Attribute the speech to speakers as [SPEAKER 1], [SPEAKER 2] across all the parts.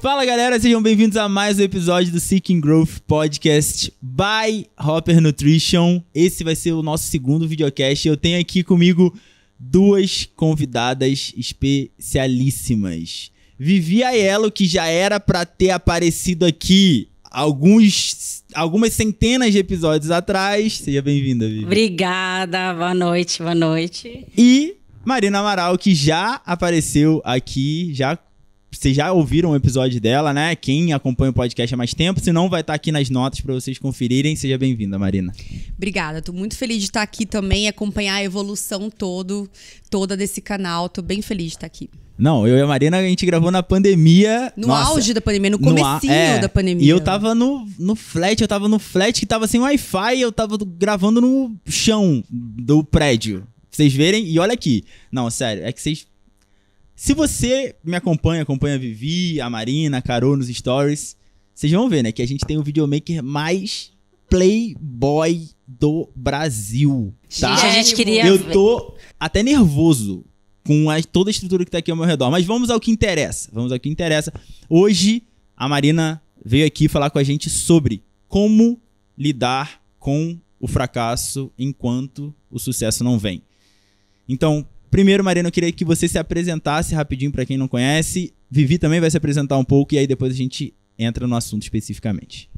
[SPEAKER 1] Fala galera, sejam bem-vindos a mais um episódio do Seeking Growth Podcast by Hopper Nutrition. Esse vai ser o nosso segundo videocast. Eu tenho aqui comigo duas convidadas especialíssimas. Vivi Aiello, que já era para ter aparecido aqui alguns algumas centenas de episódios atrás. Seja bem-vinda, Vivi. Obrigada. Boa noite, boa noite. E Marina Amaral, que já apareceu aqui, já vocês já ouviram o episódio dela, né? Quem acompanha o podcast há mais tempo, se não vai estar tá aqui nas notas para vocês conferirem. Seja bem-vinda, Marina.
[SPEAKER 2] Obrigada. Estou muito feliz de estar aqui também e acompanhar a evolução todo, toda desse canal. Estou bem feliz de estar aqui.
[SPEAKER 1] Não, eu e a Marina, a gente gravou na pandemia. No nossa, auge da pandemia, no comecinho no, é, da pandemia. E eu tava no, no flat, eu tava no flat que tava sem Wi-Fi, eu tava gravando no chão do prédio. vocês verem, e olha aqui. Não, sério, é que vocês se você me acompanha, acompanha a Vivi, a Marina, a Carol nos stories, vocês vão ver, né? Que a gente tem o videomaker mais playboy do Brasil, tá? Gente, queria... Eu tô até nervoso com a, toda a estrutura que tá aqui ao meu redor. Mas vamos ao que interessa. Vamos ao que interessa. Hoje, a Marina veio aqui falar com a gente sobre como lidar com o fracasso enquanto o sucesso não vem. Então, Primeiro, Mariana, eu queria que você se apresentasse rapidinho para quem não conhece. Vivi também vai se apresentar um pouco e aí depois a gente entra no assunto especificamente.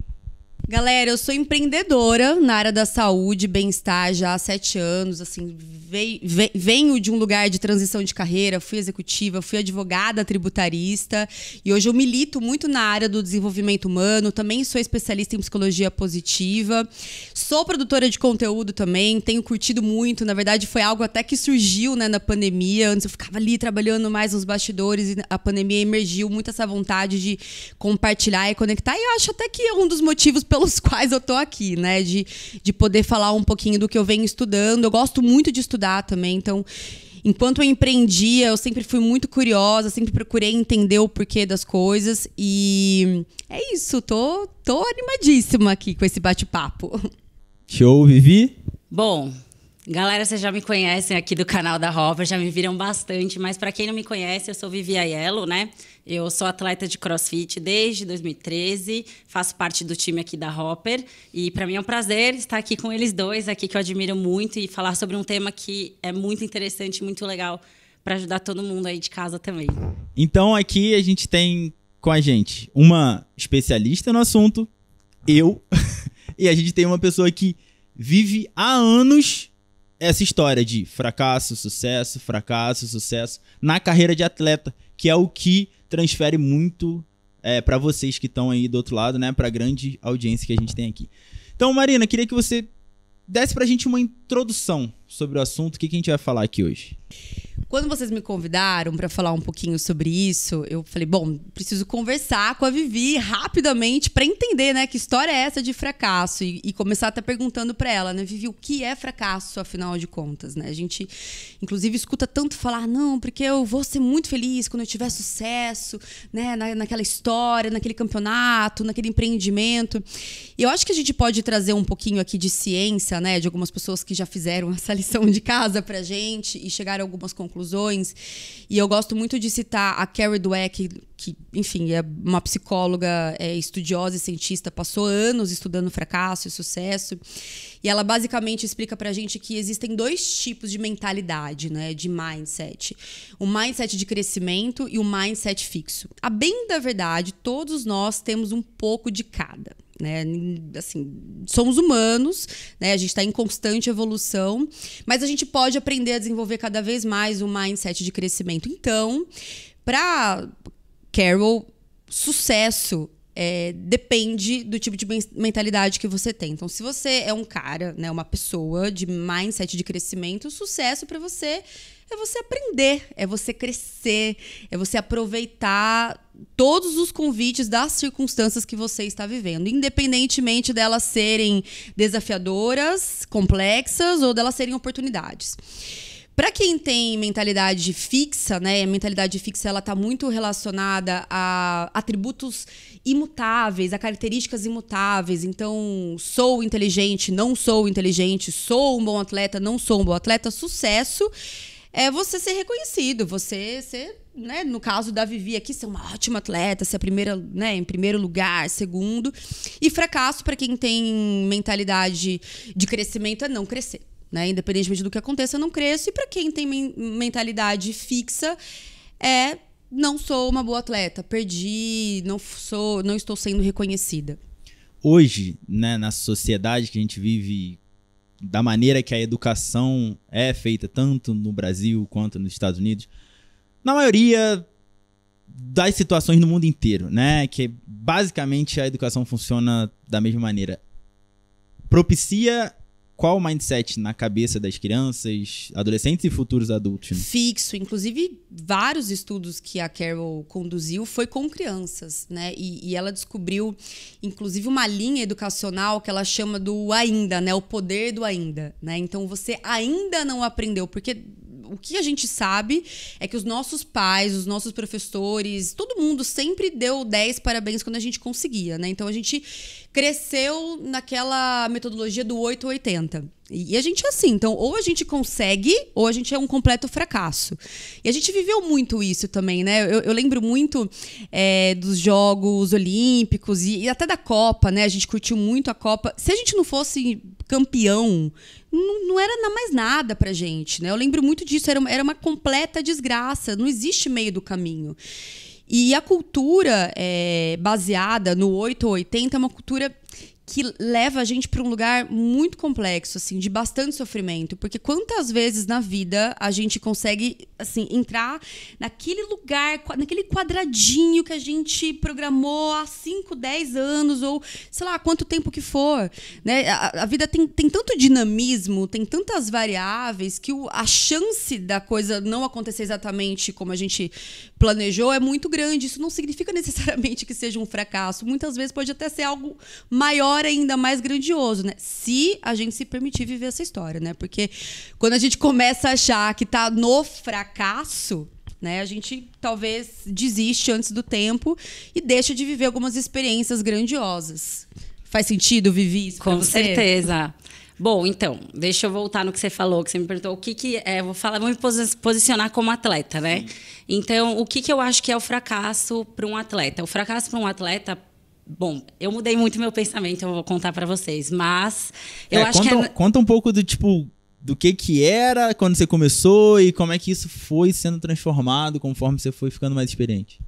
[SPEAKER 2] Galera, eu sou empreendedora na área da saúde, e bem-estar já há sete anos. Assim, veio, venho de um lugar de transição de carreira, fui executiva, fui advogada tributarista e hoje eu milito muito na área do desenvolvimento humano. Também sou especialista em psicologia positiva. Sou produtora de conteúdo também, tenho curtido muito. Na verdade, foi algo até que surgiu né, na pandemia. Antes eu ficava ali trabalhando mais nos bastidores e a pandemia emergiu muito essa vontade de compartilhar e conectar. E eu acho até que é um dos motivos pelos quais eu tô aqui, né? De, de poder falar um pouquinho do que eu venho estudando. Eu gosto muito de estudar também, então enquanto eu empreendia, eu sempre fui muito curiosa, sempre procurei entender o porquê das coisas. E é isso, tô, tô animadíssima aqui com esse bate-papo.
[SPEAKER 1] Show, Vivi?
[SPEAKER 2] Bom,
[SPEAKER 3] galera, vocês já me conhecem aqui do canal da Rover, já me viram bastante, mas para quem não me conhece, eu sou Vivi Aiello, né? Eu sou atleta de crossfit desde 2013, faço parte do time aqui da Hopper e para mim é um prazer estar aqui com eles dois, aqui que eu admiro muito e falar sobre um tema que é muito interessante, muito legal para ajudar todo mundo aí de casa também.
[SPEAKER 1] Então aqui a gente tem com a gente uma especialista no assunto, eu, e a gente tem uma pessoa que vive há anos essa história de fracasso, sucesso, fracasso, sucesso na carreira de atleta, que é o que transfere muito é, para vocês que estão aí do outro lado, né? Para a grande audiência que a gente tem aqui. Então, Marina, queria que você desse para a gente uma introdução sobre o assunto, o que, que a gente vai falar aqui hoje.
[SPEAKER 2] Quando vocês me convidaram para falar um pouquinho sobre isso, eu falei, bom, preciso conversar com a Vivi rapidamente para entender, né, que história é essa de fracasso e, e começar até tá perguntando para ela, né, Vivi, o que é fracasso afinal de contas, né? A gente inclusive escuta tanto falar, não, porque eu vou ser muito feliz quando eu tiver sucesso, né, na, naquela história, naquele campeonato, naquele empreendimento. E eu acho que a gente pode trazer um pouquinho aqui de ciência, né, de algumas pessoas que já fizeram essa lição de casa para gente e chegaram a algumas conclusões conclusões. E eu gosto muito de citar a Carrie Dweck, que, enfim, é uma psicóloga é, estudiosa e cientista, passou anos estudando fracasso e sucesso. E ela basicamente explica pra gente que existem dois tipos de mentalidade, né? De mindset. O mindset de crescimento e o mindset fixo. A bem da verdade, todos nós temos um pouco de cada né? Assim, somos humanos, né? A gente está em constante evolução, mas a gente pode aprender a desenvolver cada vez mais um mindset de crescimento. Então, para Carol, sucesso é, depende do tipo de mentalidade que você tem. Então, se você é um cara, né, uma pessoa de mindset de crescimento, sucesso para você é você aprender, é você crescer, é você aproveitar todos os convites das circunstâncias que você está vivendo, independentemente delas serem desafiadoras, complexas ou delas serem oportunidades. Para quem tem mentalidade fixa, né? A mentalidade fixa ela tá muito relacionada a atributos imutáveis, a características imutáveis. Então, sou inteligente, não sou inteligente, sou um bom atleta, não sou um bom atleta, sucesso é você ser reconhecido, você ser, né, no caso da Vivi aqui, ser uma ótima atleta, ser a primeira, né, em primeiro lugar, segundo. E fracasso para quem tem mentalidade de crescimento é não crescer. Né? Independentemente do que aconteça, eu não cresço. E para quem tem mentalidade fixa, é não sou uma boa atleta, perdi, não sou, não estou sendo reconhecida.
[SPEAKER 1] Hoje, né, na sociedade que a gente vive da maneira que a educação é feita tanto no Brasil quanto nos Estados Unidos, na maioria das situações no mundo inteiro, né? Que basicamente a educação funciona da mesma maneira. Propicia qual o mindset na cabeça das crianças, adolescentes e futuros adultos? Né?
[SPEAKER 2] Fixo, inclusive vários estudos que a Carol conduziu foi com crianças, né? E, e, ela descobriu, inclusive, uma linha educacional que ela chama do ainda, né? O poder do ainda, né? Então você ainda não aprendeu, porque o que a gente sabe é que os nossos pais, os nossos professores, todo mundo sempre deu 10 parabéns quando a gente conseguia, né? Então a gente cresceu naquela metodologia do 880. E, a gente é assim, então, ou a gente consegue, ou a gente é um completo fracasso. E a gente viveu muito isso também, né? Eu, eu lembro muito é, dos Jogos Olímpicos e, e até da Copa, né? A gente curtiu muito a Copa. Se a gente não fosse campeão não, não, era mais nada pra gente, né? Eu lembro muito disso, era uma, era uma completa desgraça, não existe meio do caminho. E a cultura é, baseada no 880 é uma cultura que leva a gente para um lugar muito complexo, assim, de bastante sofrimento, porque quantas vezes na vida a gente consegue, assim, entrar naquele lugar, naquele quadradinho que a gente programou há 5, 10 anos ou sei lá, quanto tempo que for, né? A, a vida tem, tem tanto dinamismo, tem tantas variáveis que o, a chance da coisa não acontecer exatamente como a gente planejou é muito grande. Isso não significa necessariamente que seja um fracasso. Muitas vezes pode até ser algo maior maior, é ainda mais grandioso, né? Se a gente se permitir viver essa história, né? Porque quando a gente começa a achar que tá no fracasso, né? A gente talvez desiste antes do tempo e deixa de viver algumas experiências grandiosas. Faz sentido, viver Isso Com certeza.
[SPEAKER 3] Bom, então, deixa eu voltar no que você falou, que você me perguntou o que que é, vou falar, vou me posicionar como atleta, né? Sim. Então, o que que eu acho que é o fracasso para um atleta? O fracasso para um atleta Bom, eu mudei muito meu pensamento, eu vou contar para vocês, mas eu é, acho conta, que é
[SPEAKER 1] conta um pouco do tipo do que que era quando você começou e como é que isso foi sendo transformado conforme você foi ficando mais experiente.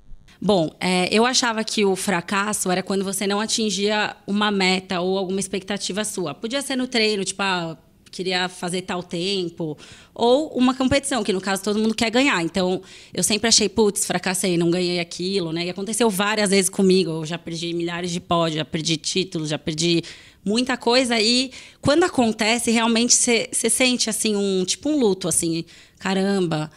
[SPEAKER 3] Bom, é, eu achava que o fracasso era quando você não atingia uma meta ou alguma expectativa sua. Podia ser no treino, tipo, ah, queria fazer tal tempo. Ou uma competição, que no caso todo mundo quer ganhar. Então, eu sempre achei, putz, fracassei, não ganhei aquilo, né? E aconteceu várias vezes comigo. Eu já perdi milhares de pódios, já perdi títulos, já perdi muita coisa. E quando acontece, realmente você sente, assim, um tipo um luto, assim, caramba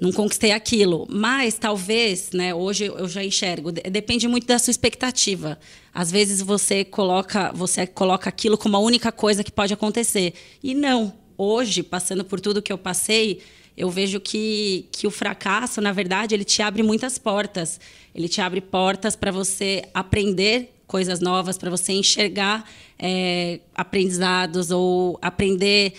[SPEAKER 3] não conquistei aquilo. Mas talvez, né, hoje eu já enxergo, depende muito da sua expectativa. Às vezes você coloca, você coloca aquilo como a única coisa que pode acontecer. E não. Hoje, passando por tudo que eu passei, eu vejo que, que o fracasso, na verdade, ele te abre muitas portas. Ele te abre portas para você aprender coisas novas, para você enxergar é, aprendizados ou aprender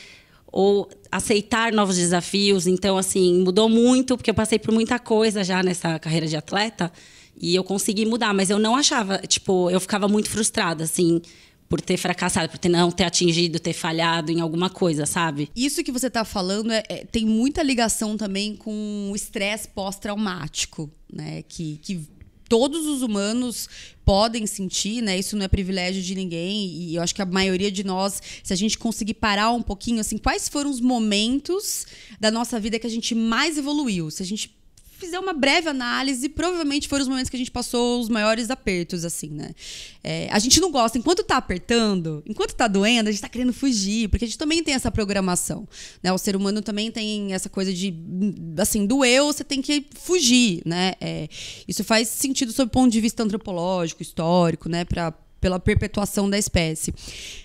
[SPEAKER 3] ou aceitar novos desafios. Então, assim, mudou muito, porque eu passei por muita coisa já nessa carreira de atleta e eu consegui mudar, mas eu não achava, tipo, eu ficava muito frustrada, assim, por ter fracassado, por ter não ter atingido, ter falhado em alguma coisa, sabe?
[SPEAKER 2] Isso que você está falando é, é, tem muita ligação também com o estresse pós-traumático, né? Que, que todos os humanos podem sentir, né? Isso não é privilégio de ninguém. E eu acho que a maioria de nós, se a gente conseguir parar um pouquinho, assim, quais foram os momentos da nossa vida que a gente mais evoluiu? Se a gente fizer uma breve análise, provavelmente foram os momentos que a gente passou os maiores apertos, assim, né? É, a gente não gosta, enquanto tá apertando, enquanto tá doendo, a gente tá querendo fugir, porque a gente também tem essa programação, né? O ser humano também tem essa coisa de, assim, doeu, você tem que fugir, né? É, isso faz sentido sob o ponto de vista antropológico, histórico, né? Pra, pela perpetuação da espécie.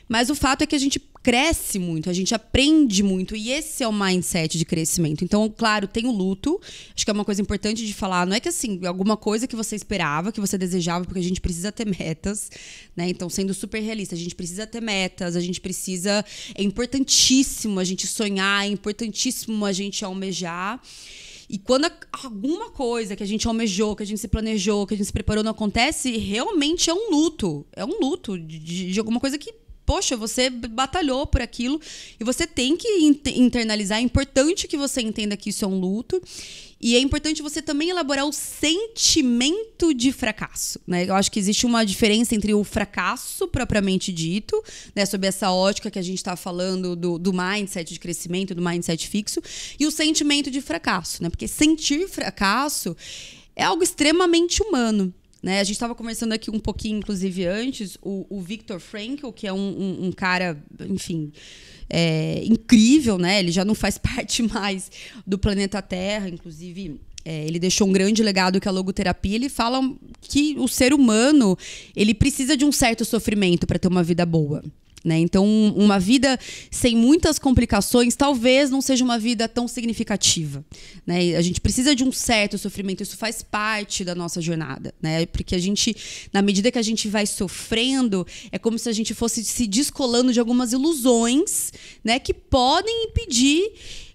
[SPEAKER 2] Mas o fato é que a gente cresce muito, a gente aprende muito. E esse é o mindset de crescimento. Então, claro, tem o luto. Acho que é uma coisa importante de falar. Não é que assim, alguma coisa que você esperava, que você desejava, porque a gente precisa ter metas, né? Então, sendo super realista, a gente precisa ter metas, a gente precisa. É importantíssimo a gente sonhar, é importantíssimo a gente almejar. E quando alguma coisa que a gente almejou, que a gente se planejou, que a gente se preparou não acontece, realmente é um luto. É um luto de, de alguma coisa que poxa, você batalhou por aquilo e você tem que internalizar. É importante que você entenda que isso é um luto. E é importante você também elaborar o sentimento de fracasso, né? Eu acho que existe uma diferença entre o fracasso propriamente dito, né? Sobre essa ótica que a gente está falando do, do mindset de crescimento, do mindset fixo, e o sentimento de fracasso, né? Porque sentir fracasso é algo extremamente humano. Né? A gente estava conversando aqui um pouquinho, inclusive, antes, o, o Victor Frankl, que é um, um, um cara, enfim, é, incrível, né? Ele já não faz parte mais do planeta Terra, inclusive. É, ele deixou um grande legado que é a logoterapia. Ele fala que o ser humano ele precisa de um certo sofrimento para ter uma vida boa. Né? Então, uma vida sem muitas complicações talvez não seja uma vida tão significativa. Né? A gente precisa de um certo sofrimento, isso faz parte da nossa jornada. Né? Porque a gente, na medida que a gente vai sofrendo, é como se a gente fosse se descolando de algumas ilusões né, que podem impedir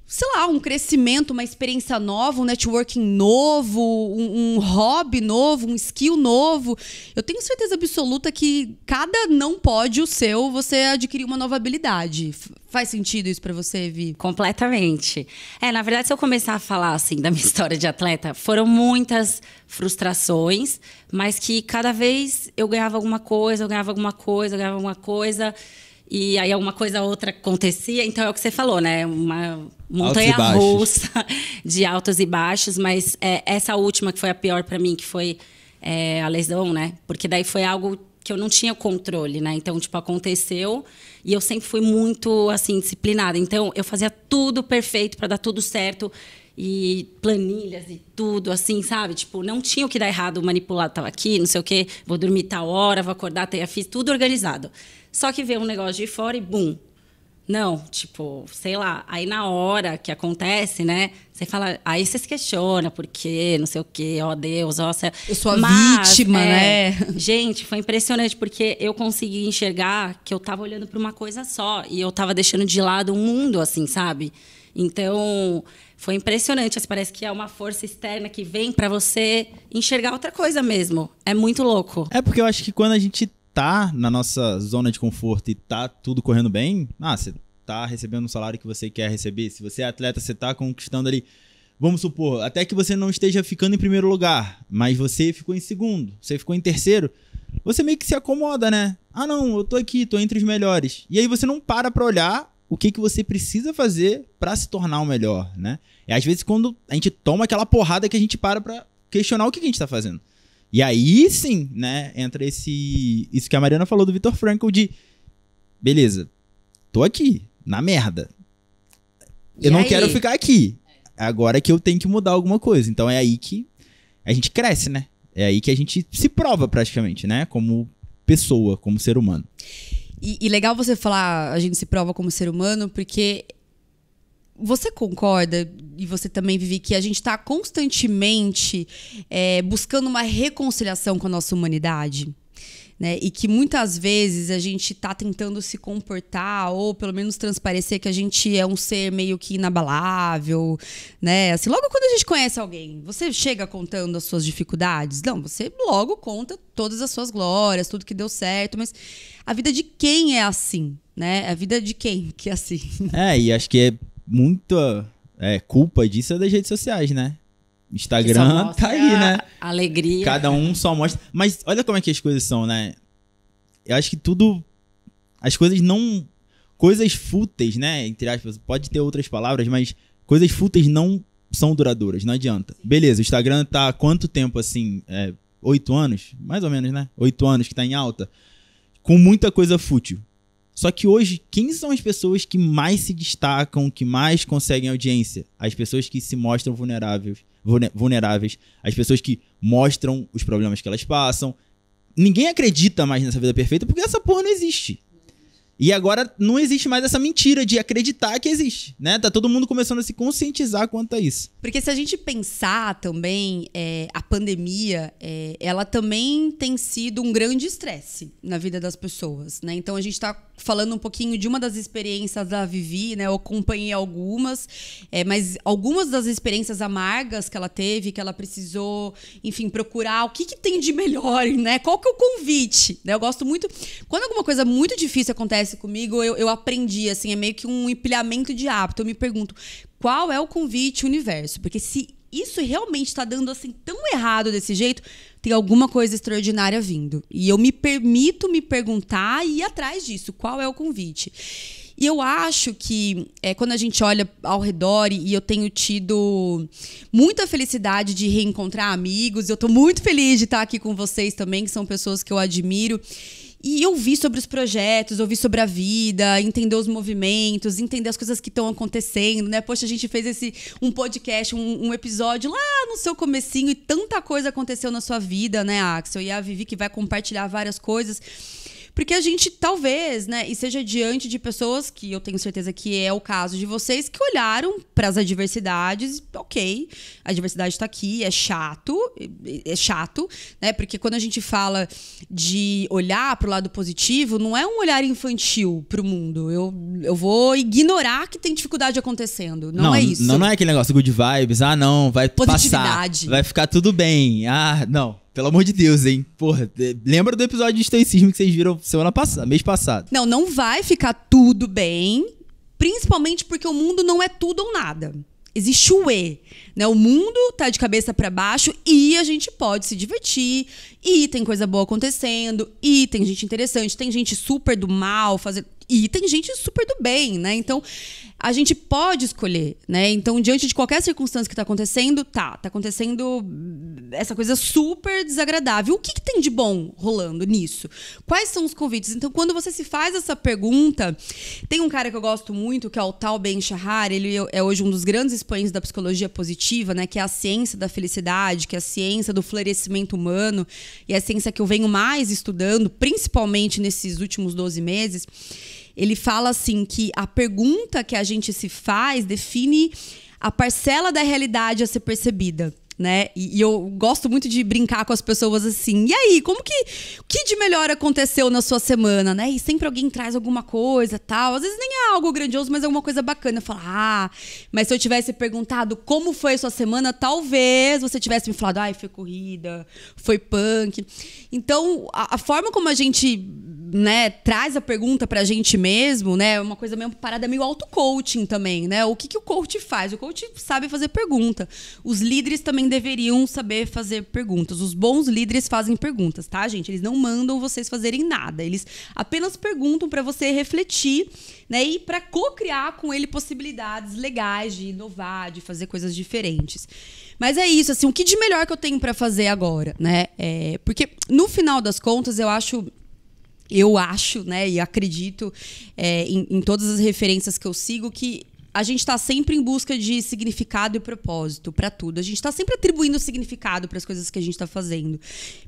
[SPEAKER 2] sei lá, um crescimento, uma experiência nova, um networking novo, um, um, hobby novo, um skill novo. Eu tenho certeza absoluta que cada não pode o seu, você adquirir uma nova habilidade. Faz sentido isso para você, Vi?
[SPEAKER 3] Completamente. É, na verdade, se eu começar a falar assim da minha história de atleta, foram muitas frustrações, mas que cada vez eu ganhava alguma coisa, eu ganhava alguma coisa, eu ganhava alguma coisa. Eu ganhava alguma coisa e aí alguma coisa outra acontecia. Então é o que você falou, né? Uma montanha russa de altos e baixos. Mas é, essa última que foi a pior para mim, que foi é, a lesão, né? Porque daí foi algo que eu não tinha controle, né? Então, tipo, aconteceu e eu sempre fui muito, assim, disciplinada. Então, eu fazia tudo perfeito para dar tudo certo e planilhas e tudo, assim, sabe? Tipo, não tinha o que dar errado, o manipulado tava aqui, não sei o quê, vou dormir tal hora, vou acordar, ter, fiz tudo organizado. Só que vê um negócio de fora e bum. Não, tipo, sei lá, aí na hora que acontece, né? Você fala, aí você se questiona, por quê, não sei o quê, ó oh, Deus, ó oh, céu. Eu sou a Mas, vítima, é, né? Gente, foi impressionante, porque eu consegui enxergar que eu tava olhando para uma coisa só e eu tava deixando de lado o um mundo, assim, sabe? Então, foi impressionante. Assim, parece que é uma força externa que vem para você enxergar outra coisa mesmo.
[SPEAKER 1] É muito louco. É porque eu acho que quando a gente tá na nossa zona de conforto e tá tudo correndo bem, ah, você tá recebendo o salário que você quer receber. Se você é atleta, você tá conquistando ali. Vamos supor, até que você não esteja ficando em primeiro lugar, mas você ficou em segundo, você ficou em terceiro, você meio que se acomoda, né? Ah, não, eu tô aqui, tô entre os melhores. E aí você não para pra olhar o que, que você precisa fazer para se tornar o melhor, né? É às vezes quando a gente toma aquela porrada que a gente para pra questionar o que, que a gente tá fazendo. E aí sim, né, entra esse. Isso que a Mariana falou do Vitor Frankl de. Beleza, tô aqui, na merda. Eu e não aí? quero ficar aqui. É agora que eu tenho que mudar alguma coisa. Então é aí que a gente cresce, né? É aí que a gente se prova praticamente, né? Como pessoa, como ser humano.
[SPEAKER 2] E, e legal você falar a gente se prova como ser humano, porque você concorda, e você também vive, que a gente está constantemente é, buscando uma reconciliação com a nossa humanidade? Né? E que muitas vezes a gente está tentando se comportar ou pelo menos transparecer que a gente é um ser meio que inabalável, né? Assim, logo quando a gente conhece alguém, você chega contando as suas dificuldades? Não, você logo conta todas as suas glórias, tudo que deu certo, mas a vida de quem é assim, né? A vida de quem que é assim?
[SPEAKER 1] É, e acho que é muita é, culpa disso é das redes sociais, né? Instagram tá aí, né?
[SPEAKER 3] Alegria. Cada
[SPEAKER 1] um só mostra. Mas olha como é que as coisas são, né? Eu acho que tudo. As coisas não. Coisas fúteis, né? Entre aspas, pode ter outras palavras, mas coisas fúteis não são duradouras, não adianta. Beleza, o Instagram tá há quanto tempo assim? É, oito anos? Mais ou menos, né? Oito anos que tá em alta. Com muita coisa fútil. Só que hoje, quem são as pessoas que mais se destacam, que mais conseguem audiência? As pessoas que se mostram vulneráveis, vulneráveis, as pessoas que mostram os problemas que elas passam. Ninguém acredita mais nessa vida perfeita porque essa porra não existe. E agora não existe mais essa mentira de acreditar que existe, né? Tá todo mundo começando a se conscientizar quanto a isso.
[SPEAKER 2] Porque se a gente pensar também, é, a pandemia, é, ela também tem sido um grande estresse na vida das pessoas, né? Então a gente tá falando um pouquinho de uma das experiências da Vivi, né? Eu acompanhei algumas, é, mas algumas das experiências amargas que ela teve, que ela precisou, enfim, procurar o que, que tem de melhor, né? Qual que é o convite, né? Eu gosto muito... Quando alguma coisa muito difícil acontece acontece comigo, eu, eu aprendi, assim, é meio que um empilhamento de hábito. Eu me pergunto, qual é o convite universo? Porque se isso realmente está dando assim tão errado desse jeito, tem alguma coisa extraordinária vindo. E eu me permito me perguntar e ir atrás disso, qual é o convite? E eu acho que é, quando a gente olha ao redor, e eu tenho tido muita felicidade de reencontrar amigos, eu estou muito feliz de estar aqui com vocês também, que são pessoas que eu admiro. E ouvir sobre os projetos, ouvir sobre a vida, entender os movimentos, entender as coisas que estão acontecendo, né? Poxa, a gente fez esse um podcast, um, um, episódio lá no seu comecinho e tanta coisa aconteceu na sua vida, né, Axel? E a Vivi que vai compartilhar várias coisas. Porque a gente talvez, né, e seja diante de pessoas que eu tenho certeza que é o caso de vocês que olharam para as adversidades, OK, a diversidade está aqui, é chato, é chato, né? Porque quando a gente fala de olhar para o lado positivo, não é um olhar infantil para o mundo. Eu, eu vou ignorar que tem dificuldade acontecendo. Não, não é isso. Não, não
[SPEAKER 1] é aquele negócio good vibes. Ah, não, vai Positividade. passar. Vai ficar tudo bem. Ah, não. Pelo amor de Deus, hein? Porra, é, lembra do episódio de estoicismo que vocês viram semana passada, mês passado.
[SPEAKER 2] Não, não vai ficar tudo bem, principalmente porque o mundo não é tudo ou nada. Existe o E. Né? O mundo tá de cabeça para baixo e a gente pode se divertir. E tem coisa boa acontecendo. E tem gente interessante. Tem gente super do mal fazendo. E tem gente super do bem, né? Então, a gente pode escolher, né? Então, diante de qualquer circunstância que tá acontecendo, tá, tá acontecendo essa coisa super desagradável. O que, que, tem de bom rolando nisso? Quais são os convites? Então, quando você se faz essa pergunta, tem um cara que eu gosto muito, que é o Tal Ben Shahar, ele é, é hoje um dos grandes expoentes da psicologia positiva positiva, né? Que é a ciência da felicidade, que é a ciência do florescimento humano, e é a ciência que eu venho mais estudando, principalmente nesses últimos 12 meses, ele fala assim que a pergunta que a gente se faz define a parcela da realidade a ser percebida né? E, e, eu gosto muito de brincar com as pessoas assim. E aí, como que o que de melhor aconteceu na sua semana, né? E sempre alguém traz alguma coisa, tal. Às vezes nem é algo grandioso, mas é alguma coisa bacana. Eu falo: "Ah, mas se eu tivesse perguntado como foi a sua semana, talvez você tivesse me falado: "Ai, foi corrida, foi punk". Então, a, a forma como a gente né, traz a pergunta pra gente mesmo, né? É uma coisa meio parada meio auto-coaching também, né? O que, que o coach faz? O coach sabe fazer pergunta. Os líderes também deveriam saber fazer perguntas. Os bons líderes fazem perguntas, tá, gente? Eles não mandam vocês fazerem nada. Eles apenas perguntam para você refletir, né? E para co-criar com ele possibilidades legais de inovar, de fazer coisas diferentes. Mas é isso, assim, o que de melhor que eu tenho para fazer agora, né? É, porque no final das contas, eu acho eu acho, né, e acredito é, em, em, todas as referências que eu sigo, que a gente está sempre em busca de significado e propósito para tudo. A gente está sempre atribuindo significado para as coisas que a gente está fazendo.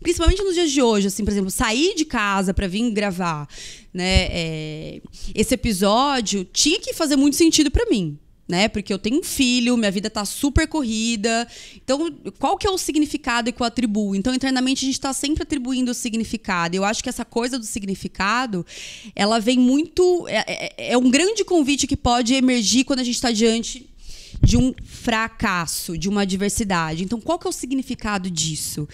[SPEAKER 2] Principalmente nos dias de hoje, assim, por exemplo, sair de casa para vir gravar, né? É, esse episódio tinha que fazer muito sentido para mim né? Porque eu tenho um filho, minha vida tá super corrida. Então, qual que é o significado que eu atribuo? Então, internamente a gente está sempre atribuindo o significado. Eu acho que essa coisa do significado, ela vem muito é, é, é um grande convite que pode emergir quando a gente está diante de um fracasso, de uma adversidade. Então, qual que é o significado disso?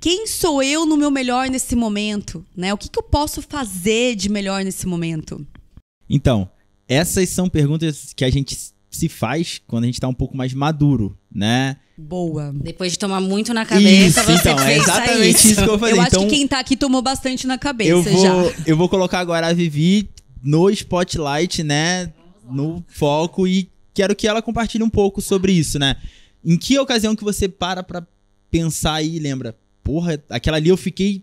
[SPEAKER 2] quem sou eu no meu melhor nesse momento, né? O que, que, eu posso fazer de melhor nesse momento?
[SPEAKER 1] Então, essas são perguntas que a gente se faz quando a gente tá um pouco mais maduro, né?
[SPEAKER 2] Boa. Depois de tomar muito na cabeça, isso, você então, é exatamente isso. isso. que eu vou fazer. Eu acho então, que quem tá aqui tomou bastante na cabeça eu vou, já.
[SPEAKER 1] Eu vou colocar agora a Vivi no spotlight, né? No foco e quero que ela compartilhe um pouco sobre isso, né? Em que ocasião que você para pra pensar e lembra, porra, aquela ali eu fiquei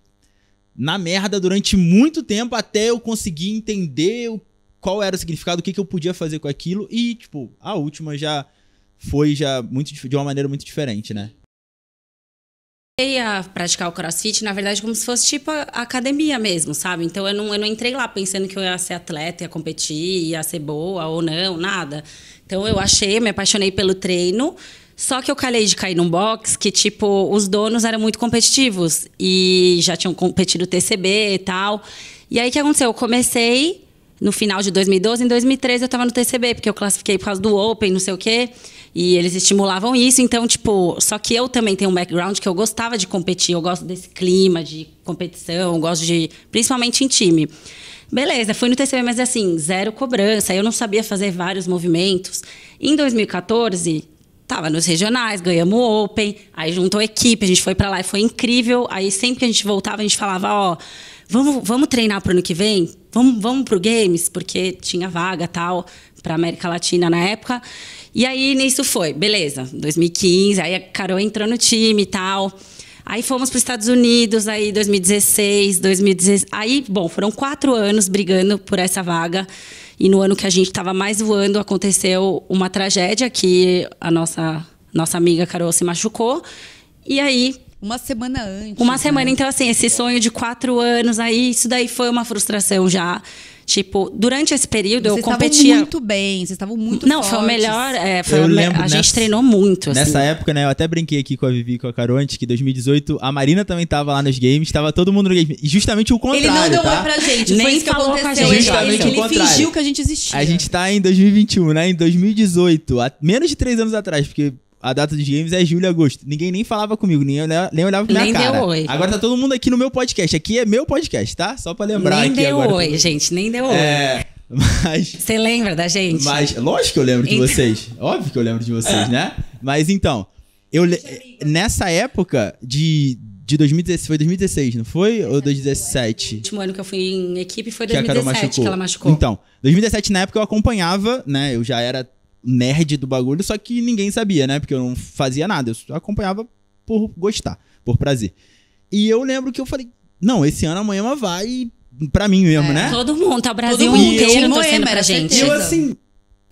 [SPEAKER 1] na merda durante muito tempo até eu conseguir entender o qual era o significado, o que, que eu podia fazer com aquilo. E, tipo, a última já foi já muito de uma maneira muito diferente, né?
[SPEAKER 3] comecei a praticar o crossfit, na verdade, como se fosse tipo a academia mesmo, sabe? Então eu não, eu não entrei lá pensando que eu ia ser atleta, ia competir, ia ser boa ou não, nada. Então eu achei, me apaixonei pelo treino. Só que eu calei de cair num box que, tipo, os donos eram muito competitivos e já tinham competido TCB e tal. E aí o que aconteceu? Eu comecei no final de 2012, em 2013 eu estava no TCB, porque eu classifiquei por causa do Open, não sei o quê. E eles estimulavam isso, então, tipo, só que eu também tenho um background que eu gostava de competir, eu gosto desse clima de competição, gosto de. principalmente em time. Beleza, fui no TCB, mas assim, zero cobrança, eu não sabia fazer vários movimentos. Em 2014, tava nos regionais, ganhamos o Open, aí juntou a equipe, a gente foi para lá e foi incrível. Aí sempre que a gente voltava, a gente falava, ó, oh, vamos, vamos treinar o ano que vem? Vamos, vamos o Games? Porque tinha vaga tal para América Latina na época. E aí nisso foi, beleza, 2015, aí a Carol entrou no time e tal. Aí fomos para os Estados Unidos, aí 2016, 2016. Aí, bom, foram quatro anos brigando por essa vaga. E no ano que a gente estava mais voando, aconteceu uma tragédia que a nossa, nossa amiga Carol se machucou. E aí
[SPEAKER 2] uma semana antes.
[SPEAKER 3] Uma né? semana, então, assim, esse sonho de quatro anos aí, isso daí foi uma frustração já. Tipo, durante esse período vocês eu competia. Vocês muito
[SPEAKER 2] bem, vocês estavam muito Não, fortes. foi o melhor. É, foi eu lembro, a nessa, gente
[SPEAKER 1] treinou muito. Assim. Nessa época, né? Eu até brinquei aqui com a Vivi e com a Caronte que em 2018 a Marina também tava lá nos games, tava todo mundo no game. E justamente o contrário. Ele não deu tá? oi pra gente, Nem foi isso que aconteceu. Com Justamente ele, o contrário. fingiu que a gente existia. A gente tá em 2021, né? Em 2018, há menos de três anos atrás, porque a data de games é julho e agosto. Ninguém nem falava comigo, nem olhava, né, nem olhava pra minha nem cara. Deu oi. Agora tá todo mundo aqui no meu podcast. Aqui é meu podcast, tá? Só pra lembrar nem aqui deu agora. oi,
[SPEAKER 3] gente. Nem deu é...
[SPEAKER 1] oi. Mas.
[SPEAKER 3] Você lembra da gente? Mas, lógico que eu lembro de então. vocês.
[SPEAKER 1] Óbvio que eu lembro de vocês, é. né? Mas então, eu le... nessa época de, de 2016, foi 2016, não foi? É, Ou 2017? O último
[SPEAKER 3] ano que eu fui em equipe foi 2017 que, que ela machucou.
[SPEAKER 1] Então, 2017 na época eu acompanhava, né? Eu já era nerd do bagulho, só que ninguém sabia, né? Porque eu não fazia nada, eu acompanhava por gostar, por prazer. E eu lembro que eu falei, não, esse ano a Moema vai pra mim mesmo, é. né? Todo mundo, tá o Brasil inteiro torcendo Moema, era gente. E eu assim...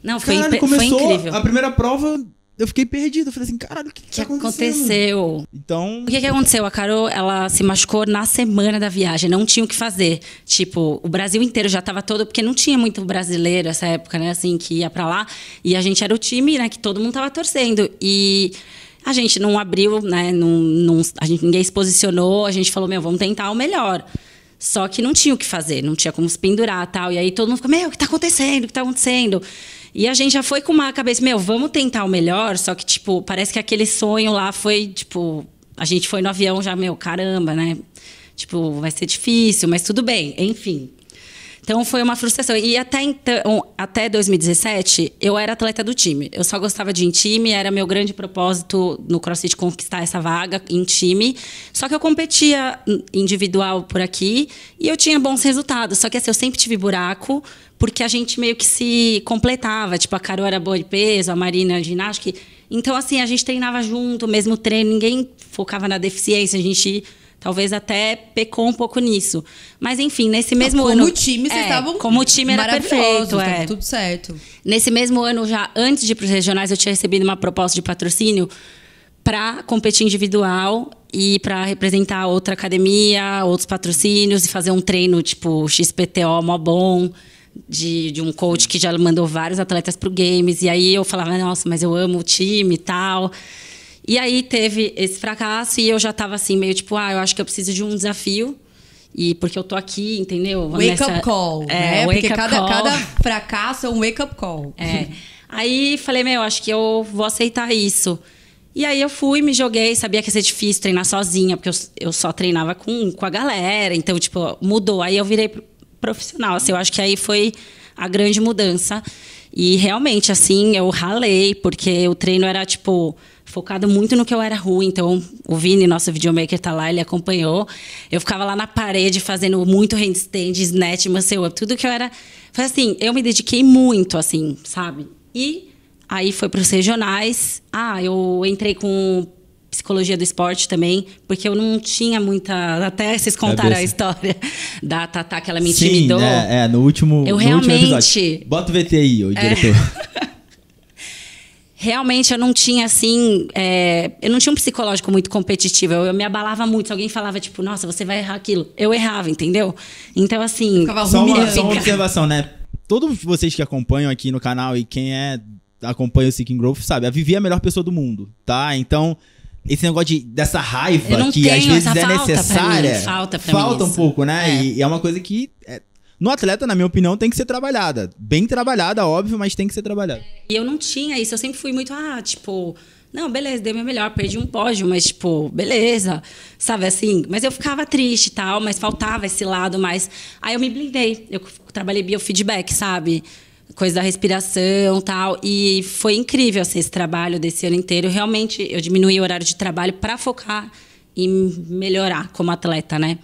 [SPEAKER 3] Não, foi, Caralho, foi incrível. A
[SPEAKER 1] primeira prova eu fiquei perdido. Eu falei assim, caralho, o que, que, tá que aconteceu? Então.
[SPEAKER 3] O que, que aconteceu? A Carol, ela se machucou na semana da viagem, não tinha o que fazer. Tipo, o Brasil inteiro já tava todo. Porque não tinha muito brasileiro essa época, né? Assim, que ia pra lá. E a gente era o time, né? Que todo mundo tava torcendo. E. A gente não abriu, né? Não, não, a gente, ninguém se posicionou. A gente falou, meu, vamos tentar o melhor. Só que não tinha o que fazer, não tinha como se pendurar tal. E aí todo mundo ficou, meu, o que tá acontecendo? O que tá acontecendo? E a gente já foi com uma cabeça, meu, vamos tentar o melhor, só que, tipo, parece que aquele sonho lá foi, tipo, a gente foi no avião já, meu, caramba, né? Tipo, vai ser difícil, mas tudo bem, enfim. Então foi uma frustração. E até então, até 2017, eu era atleta do time. Eu só gostava de ir em time, era meu grande propósito no CrossFit conquistar essa vaga em time. Só que eu competia individual por aqui e eu tinha bons resultados. Só que assim, eu sempre tive buraco, porque a gente meio que se completava. Tipo, a Carol era boa de peso, a Marina ginástica. Então, assim, a gente treinava junto, mesmo treino, ninguém focava na deficiência, a gente Talvez até pecou um pouco nisso. Mas enfim, nesse mesmo como ano. Como time, vocês é, estavam. Como time era perfeito. É. Tudo certo. Nesse mesmo ano, já antes de ir para os regionais, eu tinha recebido uma proposta de patrocínio para competir individual e para representar outra academia, outros patrocínios e fazer um treino tipo XPTO mó bom. De, de um coach que já mandou vários atletas pro games. E aí eu falava, nossa, mas eu amo o time e tal. E aí teve esse fracasso e eu já estava assim, meio tipo, ah, eu acho que eu preciso de um desafio. E porque eu tô aqui, entendeu? Wake Nessa, up call. É, né? porque cada, call. cada fracasso é um wake up call. É. Aí falei, meu, acho que eu vou aceitar isso. E aí eu fui, me joguei, sabia que ia ser difícil treinar sozinha, porque eu, eu só treinava com, com a galera, então, tipo, mudou. Aí eu virei profissional, assim, eu acho que aí foi a grande mudança. E realmente, assim, eu ralei, porque o treino era, tipo, focado muito no que eu era ruim. Então, o Vini, nosso videomaker, tá lá, ele acompanhou. Eu ficava lá na parede fazendo muito handstand, snatch, muscle up, tudo que eu era. Foi assim, eu me dediquei muito, assim, sabe? E aí foi pros regionais. Ah, eu entrei com psicologia do esporte também, porque eu não tinha muita. Até vocês é contaram Cabeça. a história da Tatá que ela me Sim, intimidou. É,
[SPEAKER 1] é, no último. Eu no realmente. Último Bota o VT aí, o é. diretor. É.
[SPEAKER 3] realmente eu não tinha assim. É... eu não tinha um psicológico muito competitivo. Eu, eu, me abalava muito. Se alguém falava, tipo, nossa, você vai errar aquilo. Eu errava, entendeu? Então, assim. Só uma, só uma observação,
[SPEAKER 1] né? Todos vocês que acompanham aqui no canal e quem é acompanha o Seeking Growth sabe, a Vivi é a melhor pessoa do mundo, tá? Então esse negócio de, dessa raiva que às vezes é necessária. Pra mim, falta pra falta um pouco, né? É. E, e, é uma coisa que é, no atleta, na minha opinião, tem que ser trabalhada. Bem trabalhada, óbvio, mas tem que ser trabalhada.
[SPEAKER 3] E eu não tinha isso, eu sempre fui muito, ah, tipo, não, beleza, dei meu melhor, perdi um pódio, mas tipo, beleza. Sabe assim? Mas eu ficava triste e tal, mas faltava esse lado mais. Aí eu me blindei. Eu trabalhei biofeedback, sabe? coisa da respiração tal. E foi incrível assim, esse trabalho desse ano inteiro. Realmente, eu diminuí o horário de trabalho para focar e melhorar como atleta, né?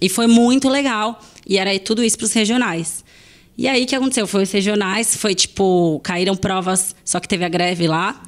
[SPEAKER 3] E foi muito legal. E era tudo isso para os regionais. E aí, o que aconteceu? Foi os regionais, foi tipo, caíram provas, só que teve a greve lá.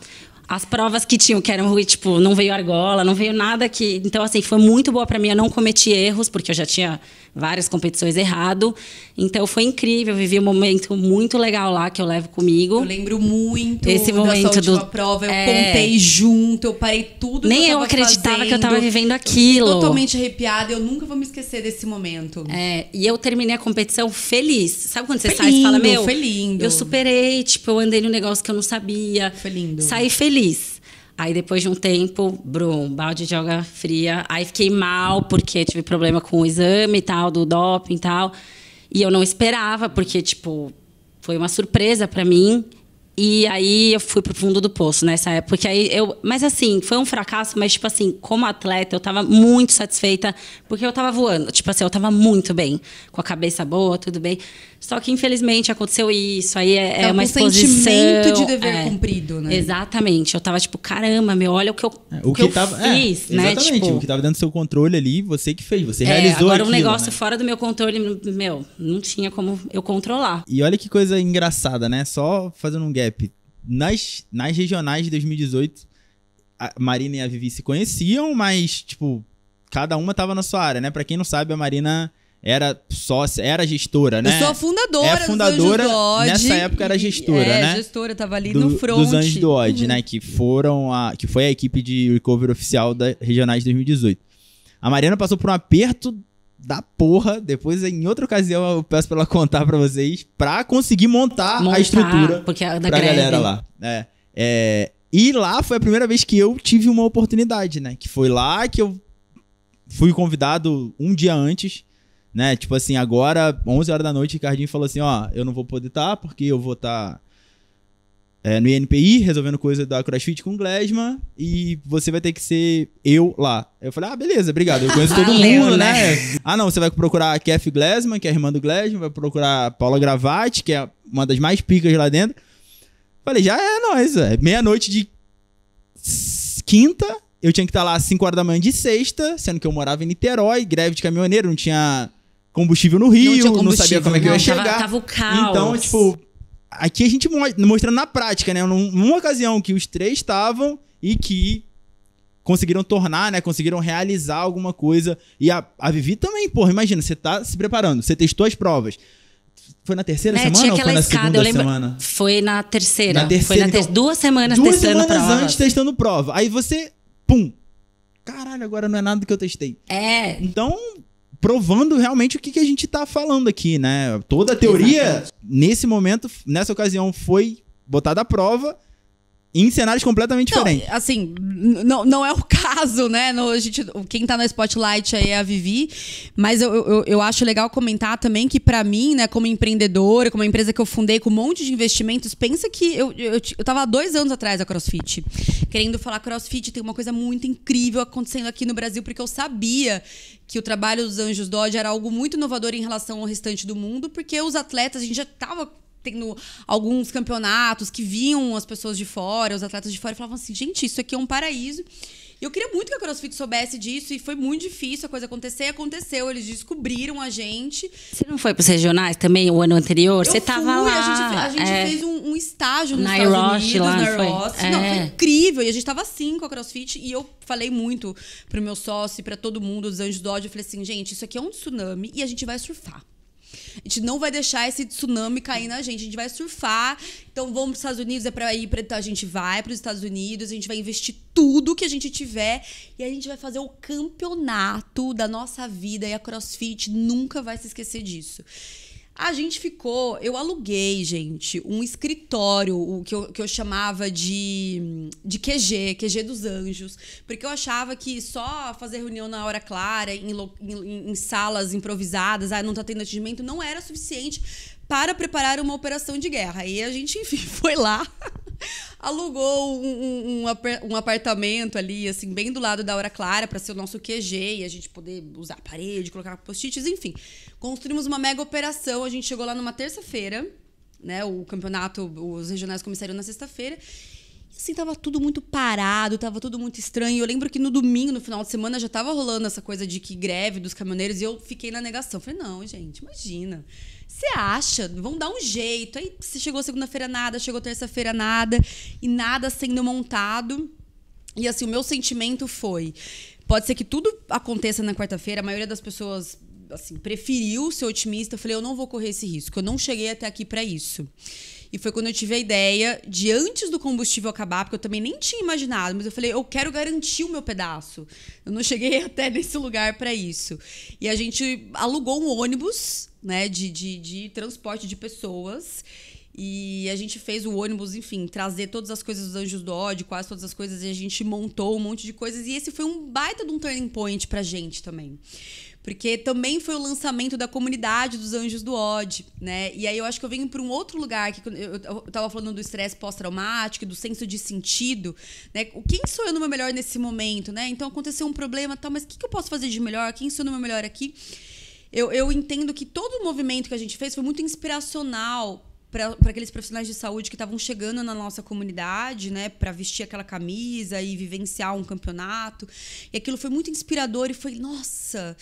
[SPEAKER 3] As provas que tinham, que eram, tipo, não veio argola, não veio nada que. Então, assim, foi muito boa para mim. Eu não cometi erros, porque eu já tinha várias competições errado. Então foi incrível, eu vivi um momento muito legal lá que eu levo comigo. Eu lembro muito esse momento da do prova,
[SPEAKER 2] eu é... contei junto, eu parei tudo. Nem eu, eu acreditava fazendo. que eu estava vivendo aquilo. totalmente arrepiada, eu nunca vou me esquecer desse momento. É, e eu terminei a competição feliz.
[SPEAKER 3] Sabe quando você foi sai lindo, e fala meu, foi lindo. eu superei, tipo, eu andei num negócio que eu não sabia. Foi lindo. Saí feliz. Aí depois de um tempo, brum, balde de água fria. Aí fiquei mal porque tive problema com o exame e tal, do doping e tal. E eu não esperava, porque, tipo, foi uma surpresa para mim. E aí eu fui pro fundo do poço nessa época. Porque aí eu. Mas assim, foi um fracasso, mas, tipo assim, como atleta, eu tava muito satisfeita, porque eu tava voando. Tipo assim, eu tava muito bem, com a cabeça boa, tudo bem. Só que, infelizmente, aconteceu isso. Aí é, é uma um exposição. sentimento de dever é, cumprido, né? Exatamente. Eu tava tipo, caramba, meu, olha o que eu, é, o que, que eu tava, é, fiz, é, né? Exatamente. Tipo, o que
[SPEAKER 1] tava dentro do seu controle ali, você que fez, você é, realizou. Agora, um negócio né?
[SPEAKER 3] fora do meu controle, meu, não tinha como
[SPEAKER 1] eu controlar. E olha que coisa engraçada, né? Só fazendo um gap gap. Nas, nas regionais de 2018, a Marina e a Vivi se conheciam, mas, tipo, cada uma tava na sua área, né? Pra quem não sabe, a Marina era sócia, era gestora, né? Eu sou a fundadora, é a fundadora do nessa época era gestora, e, é, né?
[SPEAKER 2] gestora tava ali do, no front dos Anjos do
[SPEAKER 1] Odd, uhum. né, que foram a que foi a equipe de recovery oficial da regionais de 2018. A Mariana passou por um aperto da porra. Depois, em outra ocasião, eu peço pra ela contar pra vocês, pra conseguir montar, montar a estrutura porque é da pra greve. galera lá. É, é, e lá foi a primeira vez que eu tive uma oportunidade, né? Que foi lá que eu fui convidado um dia antes, né? Tipo assim, agora, 11 horas da noite, Ricardinho falou assim, ó, eu não vou poder estar tá porque eu vou estar... Tá é, no INPI, resolvendo coisa da CrossFit com Glesma, e você vai ter que ser eu lá. Eu falei, ah, beleza, obrigado. Eu conheço ah, todo mundo, né? né? ah, não, você vai procurar a Kef Glesma, que é a irmã do Glesma, vai procurar a Paula Gravatti, que é uma das mais picas lá dentro. Falei, já é nós, é meia-noite de quinta, eu tinha que estar lá às 5 horas da manhã de sexta, sendo que eu morava em Niterói, greve de caminhoneiro, não tinha combustível no Rio, não, não sabia como é que eu ia chegar. tava o caos. Então, tipo, aqui a gente mostra na prática, né? Numa ocasião que os três estavam e que conseguiram tornar, né? Conseguiram realizar alguma coisa. E a, a Vivi também, porra, imagina, você tá se preparando, você testou as provas. Foi na
[SPEAKER 3] terceira é, semana ou foi na escada, segunda lembro, semana? Foi na terceira. Na terceira. Foi na ter então, duas semanas duas testando semanas provas. antes
[SPEAKER 1] testando prova. Aí você, pum. Caralho, agora não é nada do que eu testei. É. Então, provando realmente o que, que a gente está falando aqui, né? Toda a teoria, Exatamente. nesse momento, nessa ocasião, foi botada à prova em cenários completamente não, diferentes.
[SPEAKER 2] Assim, não, não é o caso, né? No, a gente, quem tá no spotlight aí é a Vivi, mas eu, eu, eu acho legal comentar também que, para mim, né, como empreendedora, como empresa que eu fundei com um monte de investimentos, pensa que eu, eu, eu tava há dois anos atrás da CrossFit, querendo falar CrossFit, tem uma coisa muito incrível acontecendo aqui no Brasil, porque eu sabia que o trabalho dos Anjos Dodge era algo muito inovador em relação ao restante do mundo, porque os atletas, a gente já tava tendo alguns campeonatos que vinham as pessoas de fora, os atletas de fora, e falavam assim, gente, isso aqui é um paraíso. E eu queria muito que a CrossFit soubesse disso, e foi muito difícil a coisa acontecer, aconteceu, eles descobriram a gente. Você não foi
[SPEAKER 3] para os regionais também o ano anterior? Eu Você estava lá. A gente, a gente é. fez
[SPEAKER 2] um, um, estágio nos na Estados Unidos, lá, na foi. É. Não, foi incrível, e a gente estava assim com a CrossFit, e eu falei muito pro meu sócio, para todo mundo os Anjos do Ódio, eu falei assim, gente, isso aqui é um tsunami, e a gente vai surfar. A gente não vai deixar esse tsunami cair na gente. A gente vai surfar. Então vamos para os Estados Unidos, é para ir para então, a gente vai para os Estados Unidos, a gente vai investir tudo que a gente tiver e a gente vai fazer o campeonato da nossa vida e a CrossFit nunca vai se esquecer disso. A gente ficou. Eu aluguei, gente, um escritório, o que eu, que eu chamava de, de QG, QG dos Anjos, porque eu achava que só fazer reunião na hora clara, em, em, em salas improvisadas, ah, não tá tendo atendimento, não era suficiente para preparar uma operação de guerra. E a gente, enfim, foi lá alugou um, um, um, apartamento ali, assim, bem do lado da Hora Clara, para ser o nosso QG e a gente poder usar a parede, colocar post-its, enfim. Construímos uma mega operação. A gente chegou lá numa terça-feira, né? O campeonato, os regionais começaram na sexta-feira. Assim, tava tudo muito parado, tava tudo muito estranho. Eu lembro que no domingo, no final de semana, já tava rolando essa coisa de que greve dos caminhoneiros e eu fiquei na negação. Falei, não, gente, imagina. Você acha? Vão dar um jeito. Aí você chegou segunda-feira nada, chegou terça-feira nada, e nada sendo montado. E assim, o meu sentimento foi: pode ser que tudo aconteça na quarta-feira, a maioria das pessoas assim preferiu ser otimista. Eu falei: eu não vou correr esse risco, eu não cheguei até aqui para isso. E foi quando eu tive a ideia de antes do combustível acabar, porque eu também nem tinha imaginado, mas eu falei, eu quero garantir o meu pedaço. Eu não cheguei até nesse lugar para isso. E a gente alugou um ônibus, né, de, de, de transporte de pessoas. E a gente fez o ônibus, enfim, trazer todas as coisas dos Anjos do Ódio, quase todas as coisas, e a gente montou um monte de coisas. E esse foi um baita de um turning point pra gente também. Porque também foi o lançamento da comunidade dos Anjos do Odd, né? E aí eu acho que eu venho para um outro lugar que eu estava falando do estresse pós-traumático, do senso de sentido, né? Quem sou eu no meu melhor nesse momento, né? Então aconteceu um problema, tal, mas o que, que eu posso fazer de melhor? Quem sou eu no meu melhor aqui? Eu, eu entendo que todo o movimento que a gente fez foi muito inspiracional para aqueles profissionais de saúde que estavam chegando na nossa comunidade, né, para vestir aquela camisa e vivenciar um campeonato. E aquilo foi muito inspirador e foi, nossa,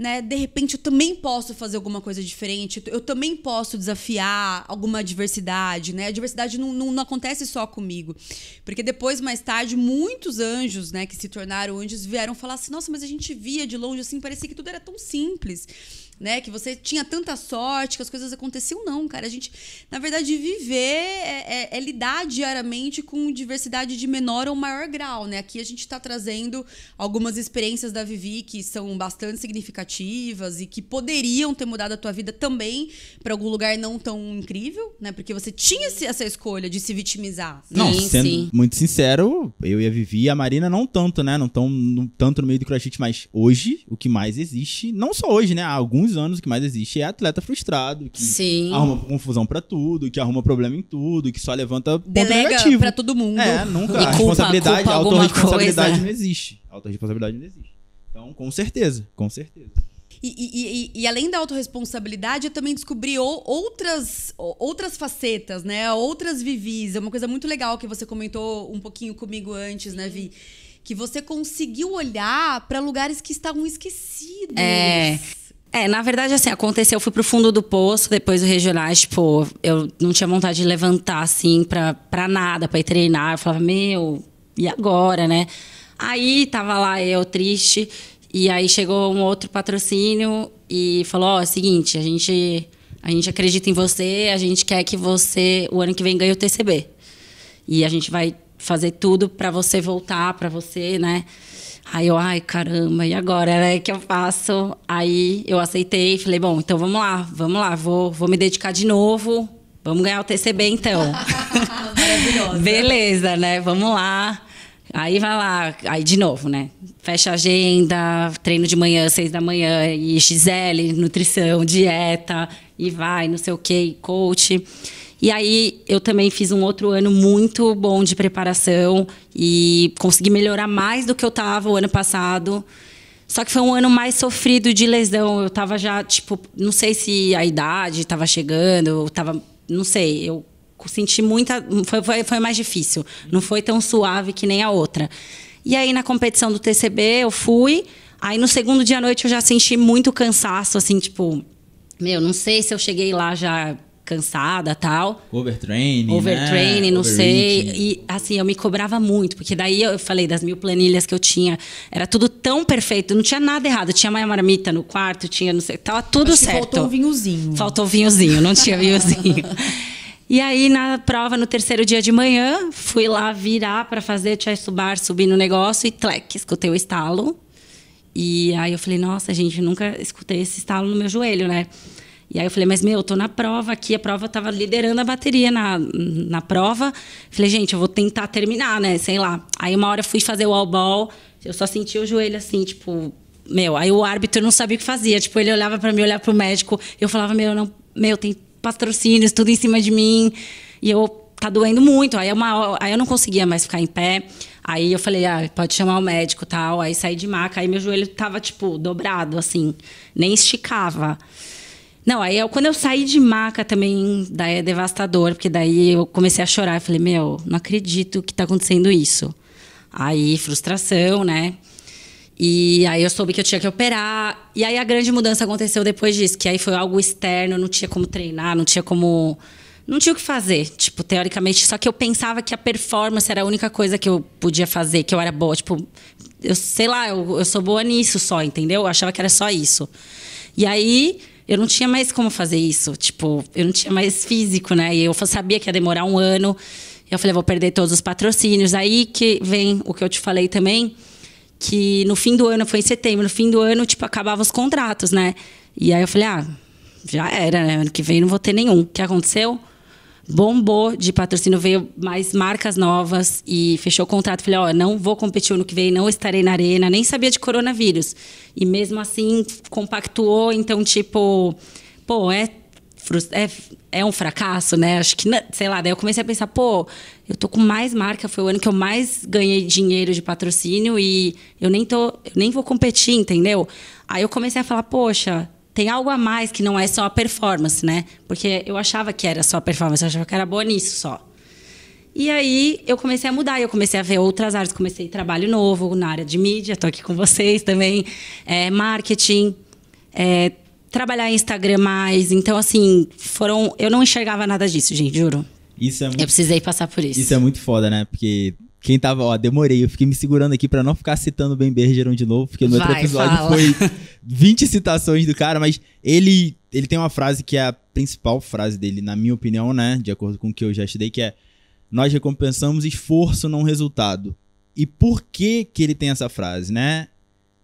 [SPEAKER 2] né? De repente eu também posso fazer alguma coisa diferente, eu também posso desafiar alguma adversidade, né? A diversidade não, não, não, acontece só comigo. Porque depois, mais tarde, muitos anjos, né, que se tornaram anjos, vieram falar assim: nossa, mas a gente via de longe assim, parecia que tudo era tão simples né? Que você tinha tanta sorte, que as coisas aconteciam, não, cara. A gente, na verdade, viver é, é, é lidar diariamente com diversidade de menor ou maior grau, né? Aqui a gente está trazendo algumas experiências da Vivi que são bastante significativas e que poderiam ter mudado a tua vida também para algum lugar não tão incrível, né? Porque você tinha essa escolha de se vitimizar. Não, sim, sendo sim. muito
[SPEAKER 1] sincero, eu e a Vivi e a Marina não tanto, né? Não tão tanto no meio do crossfit, mas hoje o que mais existe, não só hoje, né? Há alguns alguns anos, o que mais existe é atleta frustrado, que Sim. arruma confusão para tudo, que arruma problema em tudo, que só levanta ponto Delega pra todo mundo. É, nunca. E a responsabilidade, culpa a autorresponsabilidade coisa. não existe. A autorresponsabilidade não existe. Então, com certeza, com certeza.
[SPEAKER 2] E, e, e, e, além da autorresponsabilidade, eu também descobri outras, outras facetas, né? Outras vivis. É uma coisa muito legal que você comentou um pouquinho comigo antes, né, Vi? Que você conseguiu olhar para lugares que estavam esquecidos. É.
[SPEAKER 3] É, na verdade, assim, aconteceu, eu fui pro fundo do poço, depois do regionais, tipo, eu não tinha vontade de levantar, assim, pra, pra nada, pra ir treinar. Eu falava, meu, e agora, né? Aí tava lá eu triste, e aí chegou um outro patrocínio e falou, ó, oh, é seguinte, a gente, a gente acredita em você, a gente quer que você, o ano que vem, ganhe o TCB. E a gente vai fazer tudo para você voltar, para você, né? Aí eu, ai, caramba, e agora, é que eu faço? Aí eu aceitei, falei, bom, então vamos lá, vamos lá, vou, vou me dedicar de novo, vamos ganhar o TCB então. Maravilhosa. Beleza, né? Vamos lá. Aí vai lá, aí de novo, né? Fecha a agenda, treino de manhã, seis da manhã, e XL, nutrição, dieta, e vai, não sei o que, coach. E aí eu também fiz um outro ano muito bom de preparação e consegui melhorar mais do que eu estava o ano passado. Só que foi um ano mais sofrido de lesão. Eu estava já, tipo, não sei se a idade estava chegando, eu tava, não sei, eu senti muita. Foi, foi, foi mais difícil. Não foi tão suave que nem a outra. E aí, na competição do TCB, eu fui. Aí, no segundo dia à noite, eu já senti muito cansaço, assim, tipo, meu, não sei se eu cheguei lá já cansada tal.
[SPEAKER 1] Overtraining. Overtraining, né? não sei.
[SPEAKER 3] E assim, eu me cobrava muito, porque daí eu falei das mil planilhas que eu tinha. Era tudo tão perfeito, não tinha nada errado. Tinha mais marmita no quarto, tinha não sei. Tava tudo Acho certo. faltou um
[SPEAKER 2] vinhozinho.
[SPEAKER 3] Faltou um vinhozinho, não tinha vinhozinho. E aí, na prova, no terceiro dia de manhã, fui lá virar para fazer chest bar, subir no negócio e tlec, escutei o estalo. E aí eu falei, nossa, gente, nunca escutei esse estalo no meu joelho, né? E aí eu falei, mas meu, eu tô na prova aqui, a prova eu tava liderando a bateria na, na prova. Falei, gente, eu vou tentar terminar, né? Sei lá. Aí uma hora eu fui fazer o all ball, eu só senti o joelho assim, tipo, meu, aí o árbitro não sabia o que fazia. Tipo, ele olhava para mim, olhava pro médico, eu falava, meu, não, meu, tem patrocínios, tudo em cima de mim. E eu tá doendo muito. Aí, uma, aí eu não conseguia mais ficar em pé. Aí eu falei, ah, pode chamar o médico tal. Aí saí de maca, aí meu joelho tava, tipo, dobrado, assim, nem esticava. Não, aí eu, quando eu saí de maca também, daí é devastador, porque daí eu comecei a chorar. Eu falei, meu, não acredito que tá acontecendo isso. Aí, frustração, né? E aí eu soube que eu tinha que operar. E aí a grande mudança aconteceu depois disso, que aí foi algo externo, não tinha como treinar, não tinha como. Não tinha o que fazer, tipo, teoricamente. Só que eu pensava que a performance era a única coisa que eu podia fazer, que eu era boa. Tipo, eu sei lá, eu, eu sou boa nisso só, entendeu? Eu achava que era só isso. E aí eu não tinha mais como fazer isso. Tipo, eu não tinha mais físico, né? E eu sabia que ia demorar um ano. Eu falei, vou perder todos os patrocínios. Aí que vem o que eu te falei também, que no fim do ano, foi em setembro, no fim do ano, tipo, acabava os contratos, né? E aí eu falei, ah, já era, né? Ano que vem não vou ter nenhum. O que aconteceu? bombou de patrocínio, veio mais marcas novas e fechou o contrato. Falei, ó, oh, não vou competir no que vem, não estarei na arena, nem sabia de coronavírus. E mesmo assim compactuou, então, tipo, pô, é. É, é um fracasso, né? Acho que, né, sei lá, daí eu comecei a pensar, pô, eu tô com mais marca, foi o ano que eu mais ganhei dinheiro de patrocínio e eu nem tô, eu nem vou competir, entendeu? Aí eu comecei a falar, poxa, tem algo a mais que não é só a performance, né? Porque eu achava que era só a performance, eu achava que era boa nisso só. E aí eu comecei a mudar, eu comecei a ver outras áreas, comecei trabalho novo na área de mídia, estou aqui com vocês também, é, marketing, é, trabalhar Instagram mais. Então, assim, foram. Eu não enxergava nada disso, gente, juro. Isso é muito... Eu precisei passar por isso. Isso é
[SPEAKER 1] muito foda, né? Porque quem tava, ó, demorei, eu fiquei me segurando aqui para não ficar citando o Ben Bergeron de novo, porque no Vai, outro episódio fala. foi 20 citações do cara, mas ele, ele tem uma frase que é a principal frase dele, na minha opinião, né, de acordo com o que eu já estudei, que é nós recompensamos esforço, não resultado. E por que que ele tem essa frase, né?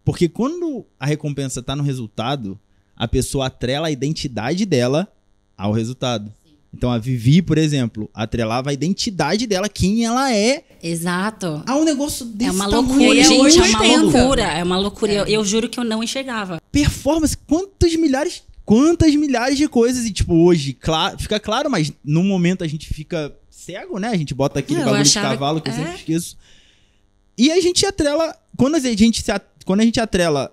[SPEAKER 1] Porque quando a recompensa tá no resultado, a pessoa atrela a identidade dela ao resultado. Então a Vivi, por exemplo, atrelava a identidade dela, quem ela é.
[SPEAKER 3] Exato. A é um negócio desse É uma loucura, gente, é uma loucura, é uma loucura. É. Eu, eu juro que eu não enxergava.
[SPEAKER 1] Performance, quantas milhares quantas milhares de coisas. E, tipo, hoje, claro, fica claro, mas no momento a gente fica cego, né? A gente bota aquele eu bagulho achava... de cavalo que é. eu sempre esqueço. E a gente atrela. Quando a gente, se at... quando a gente atrela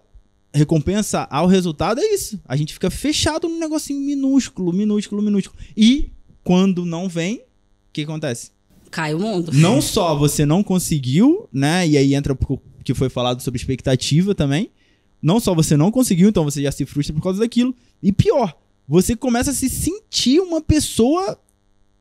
[SPEAKER 1] recompensa ao resultado, é isso. A gente fica fechado num negocinho minúsculo, minúsculo, minúsculo. E quando não vem, o que acontece? Cai o mundo. Não só você não conseguiu, né? E aí entra o que foi falado sobre expectativa também. Não só você não conseguiu, então você já se frustra por causa daquilo. E pior, você começa a se sentir uma pessoa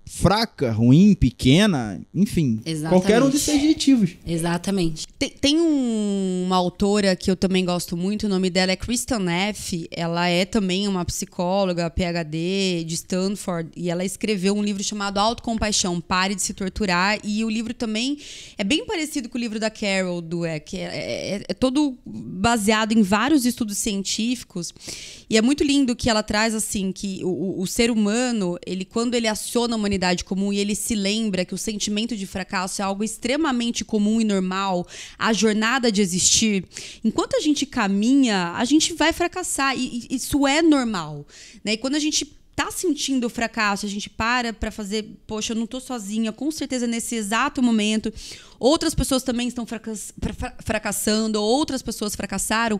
[SPEAKER 1] fraca, ruim, pequena, enfim. Exatamente. Qualquer um desses
[SPEAKER 2] adjetivos. Exatamente. Tem, tem um, uma autora que eu também gosto muito, o nome dela é Kristen Neff. Ela é também uma psicóloga, PhD de Stanford, e ela escreveu um livro chamado Autocompaixão, Pare de se Torturar. E o livro também é bem parecido com o livro da Carol Dweck. É, é, é, é todo baseado em vários estudos científicos. E é muito lindo que ela traz assim que o, o ser humano, ele quando ele aciona uma humanidade comum e ele se lembra que o sentimento de fracasso é algo extremamente comum e normal, a jornada de existir, enquanto a gente caminha, a gente vai fracassar e, e isso é normal, né? E quando a gente tá sentindo o fracasso, a gente para para fazer, poxa, eu não tô sozinha, com certeza nesse exato momento, outras pessoas também estão fracassando, outras pessoas fracassaram,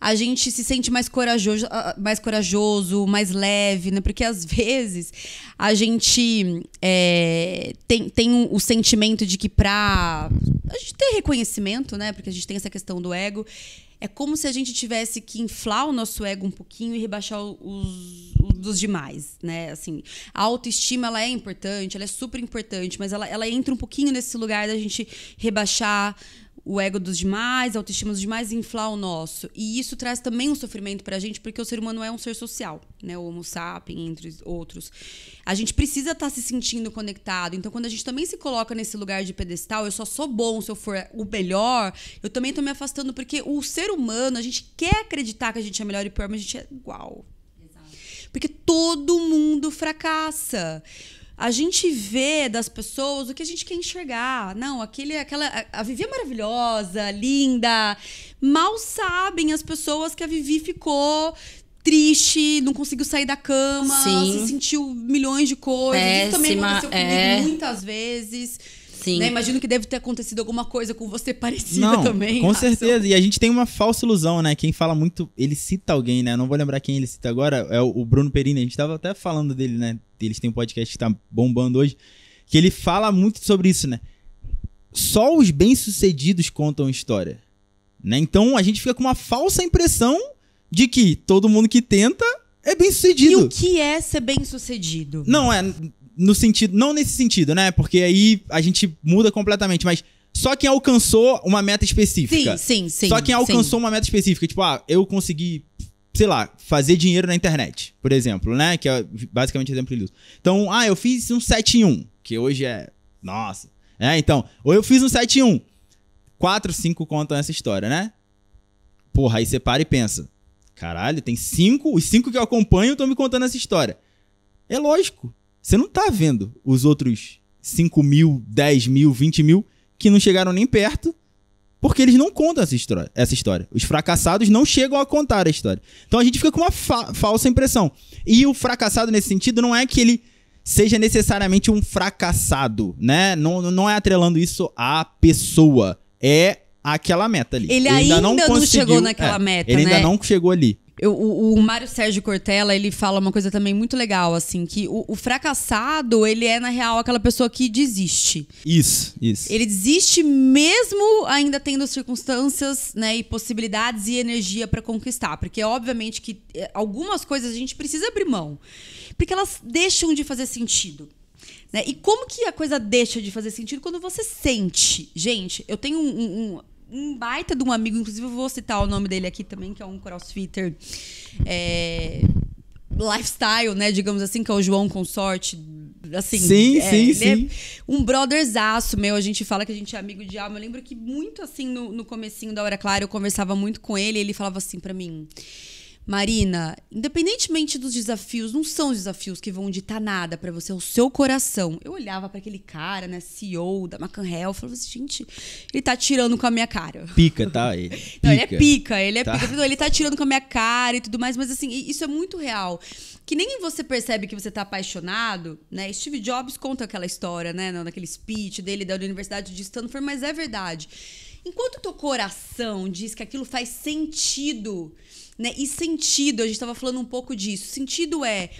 [SPEAKER 2] a gente se sente mais corajoso, ah, ah, mais corajoso, mais leve, né? Porque às vezes a gente é, tem, tem o sentimento de que pra a gente ter reconhecimento, né? Porque a gente tem essa questão do ego, é como se a gente tivesse que inflar o nosso ego um pouquinho e rebaixar os, os dos demais, né? Assim, a autoestima ela é importante, ela é super importante, mas ela, ela entra um pouquinho nesse lugar da gente rebaixar o ego dos demais, a autoestima dos demais e inflar o nosso. E isso traz também um sofrimento pra gente, porque o ser humano é um ser social, né? O homo sapiens, entre outros. A gente precisa estar tá se sentindo conectado. Então, quando a gente também se coloca nesse lugar de pedestal, eu só sou bom se eu for o melhor, eu também tô me afastando, porque o ser humano, a gente quer acreditar que a gente é melhor e pior, mas a gente é igual. Porque todo mundo fracassa a gente vê das pessoas o que a gente quer enxergar. Não, aquele, aquela. A Vivi é maravilhosa, linda. Mal sabem as pessoas que a Vivi ficou triste, não conseguiu sair da cama, Sim. se sentiu milhões de coisas. Péssima, Isso também aconteceu comigo é... muitas vezes. Sim. Né? Imagino que deve ter acontecido alguma coisa com você parecida não, também. Com
[SPEAKER 1] certeza. E a gente tem uma falsa ilusão, né? Quem fala muito, ele cita alguém, né? Não vou lembrar quem ele cita agora, é o Bruno Perini. A gente tava até falando dele, né? Eles têm um podcast que tá bombando hoje. Que ele fala muito sobre isso, né? Só os bem-sucedidos contam história. Né? Então a gente fica com uma falsa impressão de que todo mundo que tenta é bem sucedido. E o que
[SPEAKER 2] é ser bem sucedido?
[SPEAKER 1] Não, é no sentido, não nesse sentido, né? Porque aí a gente muda completamente, mas só quem alcançou uma meta específica. Sim, sim, sim. Só quem alcançou sim. uma meta específica, tipo, ah, eu consegui, sei lá, fazer dinheiro na internet, por exemplo, né? Que é basicamente o exemplo que ele usa. Então, ah, eu fiz um 7 em 1, que hoje é, nossa, né? Então, ou eu fiz um 7 em 1. 4, 5 contam essa história, né? Porra, aí você para e pensa. Caralho, tem cinco, os cinco que eu acompanho estão me contando essa história. É lógico. Você não tá vendo os outros 5 mil, 10 mil, 20 mil que não chegaram nem perto, porque eles não contam essa história. Essa história. Os fracassados não chegam a contar a história. Então a gente fica com uma fa falsa impressão. E o fracassado nesse sentido não é que ele seja necessariamente um fracassado, né? Não, não é atrelando isso à pessoa. É aquela meta ali. Ele, ele ainda, ainda, não, não chegou naquela é, meta, Ele né? ainda não chegou ali.
[SPEAKER 2] Eu, o, o Mário Sérgio Cortella, ele fala uma coisa também muito legal, assim, que o, o fracassado, ele é, na real, aquela pessoa que desiste.
[SPEAKER 1] Isso, isso.
[SPEAKER 2] Ele desiste mesmo ainda tendo circunstâncias, né, e possibilidades e energia para conquistar. Porque, obviamente, que eh, algumas coisas a gente precisa abrir mão. Porque elas deixam de fazer sentido. Né? E como que a coisa deixa de fazer sentido quando você sente? Gente, eu tenho um, um, um baita de um amigo, inclusive eu vou citar o nome dele aqui também, que é um crossfitter é, lifestyle, né? Digamos assim, que é o João Consorte. Assim, sim, é, sim, sim. É, é um brotherzaço meu. A gente fala que a gente é amigo de alma. Eu lembro que muito assim, no, no comecinho da Hora Clara, eu conversava muito com ele e ele falava assim para mim... Marina, independentemente dos desafios, não são os desafios que vão ditar nada para você, é o seu coração. Eu olhava para aquele cara, né, CEO da McCann Hell, falava assim, gente, ele tá tirando com a minha cara.
[SPEAKER 1] Pica, tá? Ele, pica. Não, ele é pica, ele é tá. pica.
[SPEAKER 2] Ele tá tirando com a minha cara e tudo mais, mas assim, isso é muito real. Que nem você percebe que você tá apaixonado, né? Steve Jobs conta aquela história, né, naquele speech dele da Universidade de Stanford, mas é verdade. Enquanto o teu coração diz que aquilo faz sentido, né? E sentido, a gente estava falando um pouco disso. Sentido é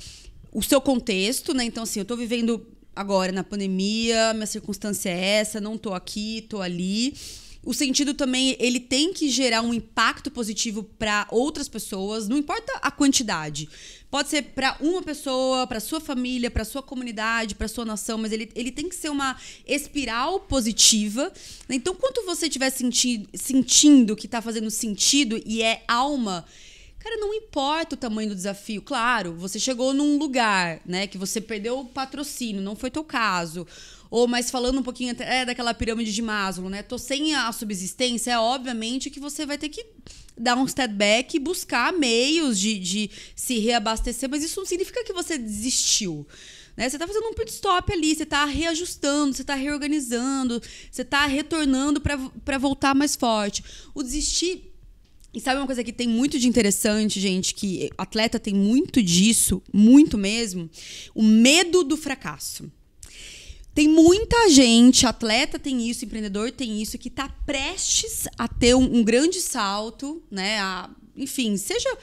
[SPEAKER 2] o seu contexto, né? Então, assim, eu estou vivendo agora na pandemia, minha circunstância é essa, não estou aqui, estou ali o sentido também ele tem que gerar um impacto positivo para outras pessoas, não importa a quantidade. Pode ser para uma pessoa, para sua família, para sua comunidade, para sua nação, mas ele, ele tem que ser uma espiral positiva. Né? Então, quanto você estiver sentindo, sentindo que está fazendo sentido e é alma Cara, não importa o tamanho do desafio. Claro, você chegou num lugar, né, que você perdeu o patrocínio, não foi teu caso. Ou, mas falando um pouquinho é, daquela pirâmide de Maslow, né? Tô sem a subsistência, é obviamente que você vai ter que dar um step back e buscar meios de, de se reabastecer, mas isso não significa que você desistiu. Né? Você está fazendo um pit stop ali, você está reajustando, você está reorganizando, você está retornando para voltar mais forte. O desistir e sabe uma coisa que tem muito de interessante, gente, que atleta tem muito disso, muito mesmo? O medo do fracasso. Tem muita gente, atleta tem isso, empreendedor tem isso, que está prestes a ter um, um grande salto, né? A, enfim, seja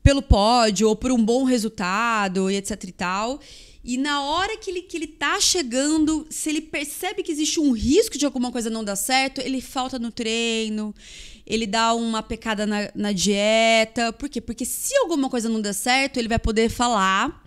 [SPEAKER 2] pelo pódio ou por um bom resultado e etc e tal. E na hora que ele, que ele tá chegando, se ele percebe que existe um risco de alguma coisa não dar certo, ele falta no treino, ele dá uma pecada na, na dieta. Por quê? Porque se alguma coisa não der certo, ele vai poder falar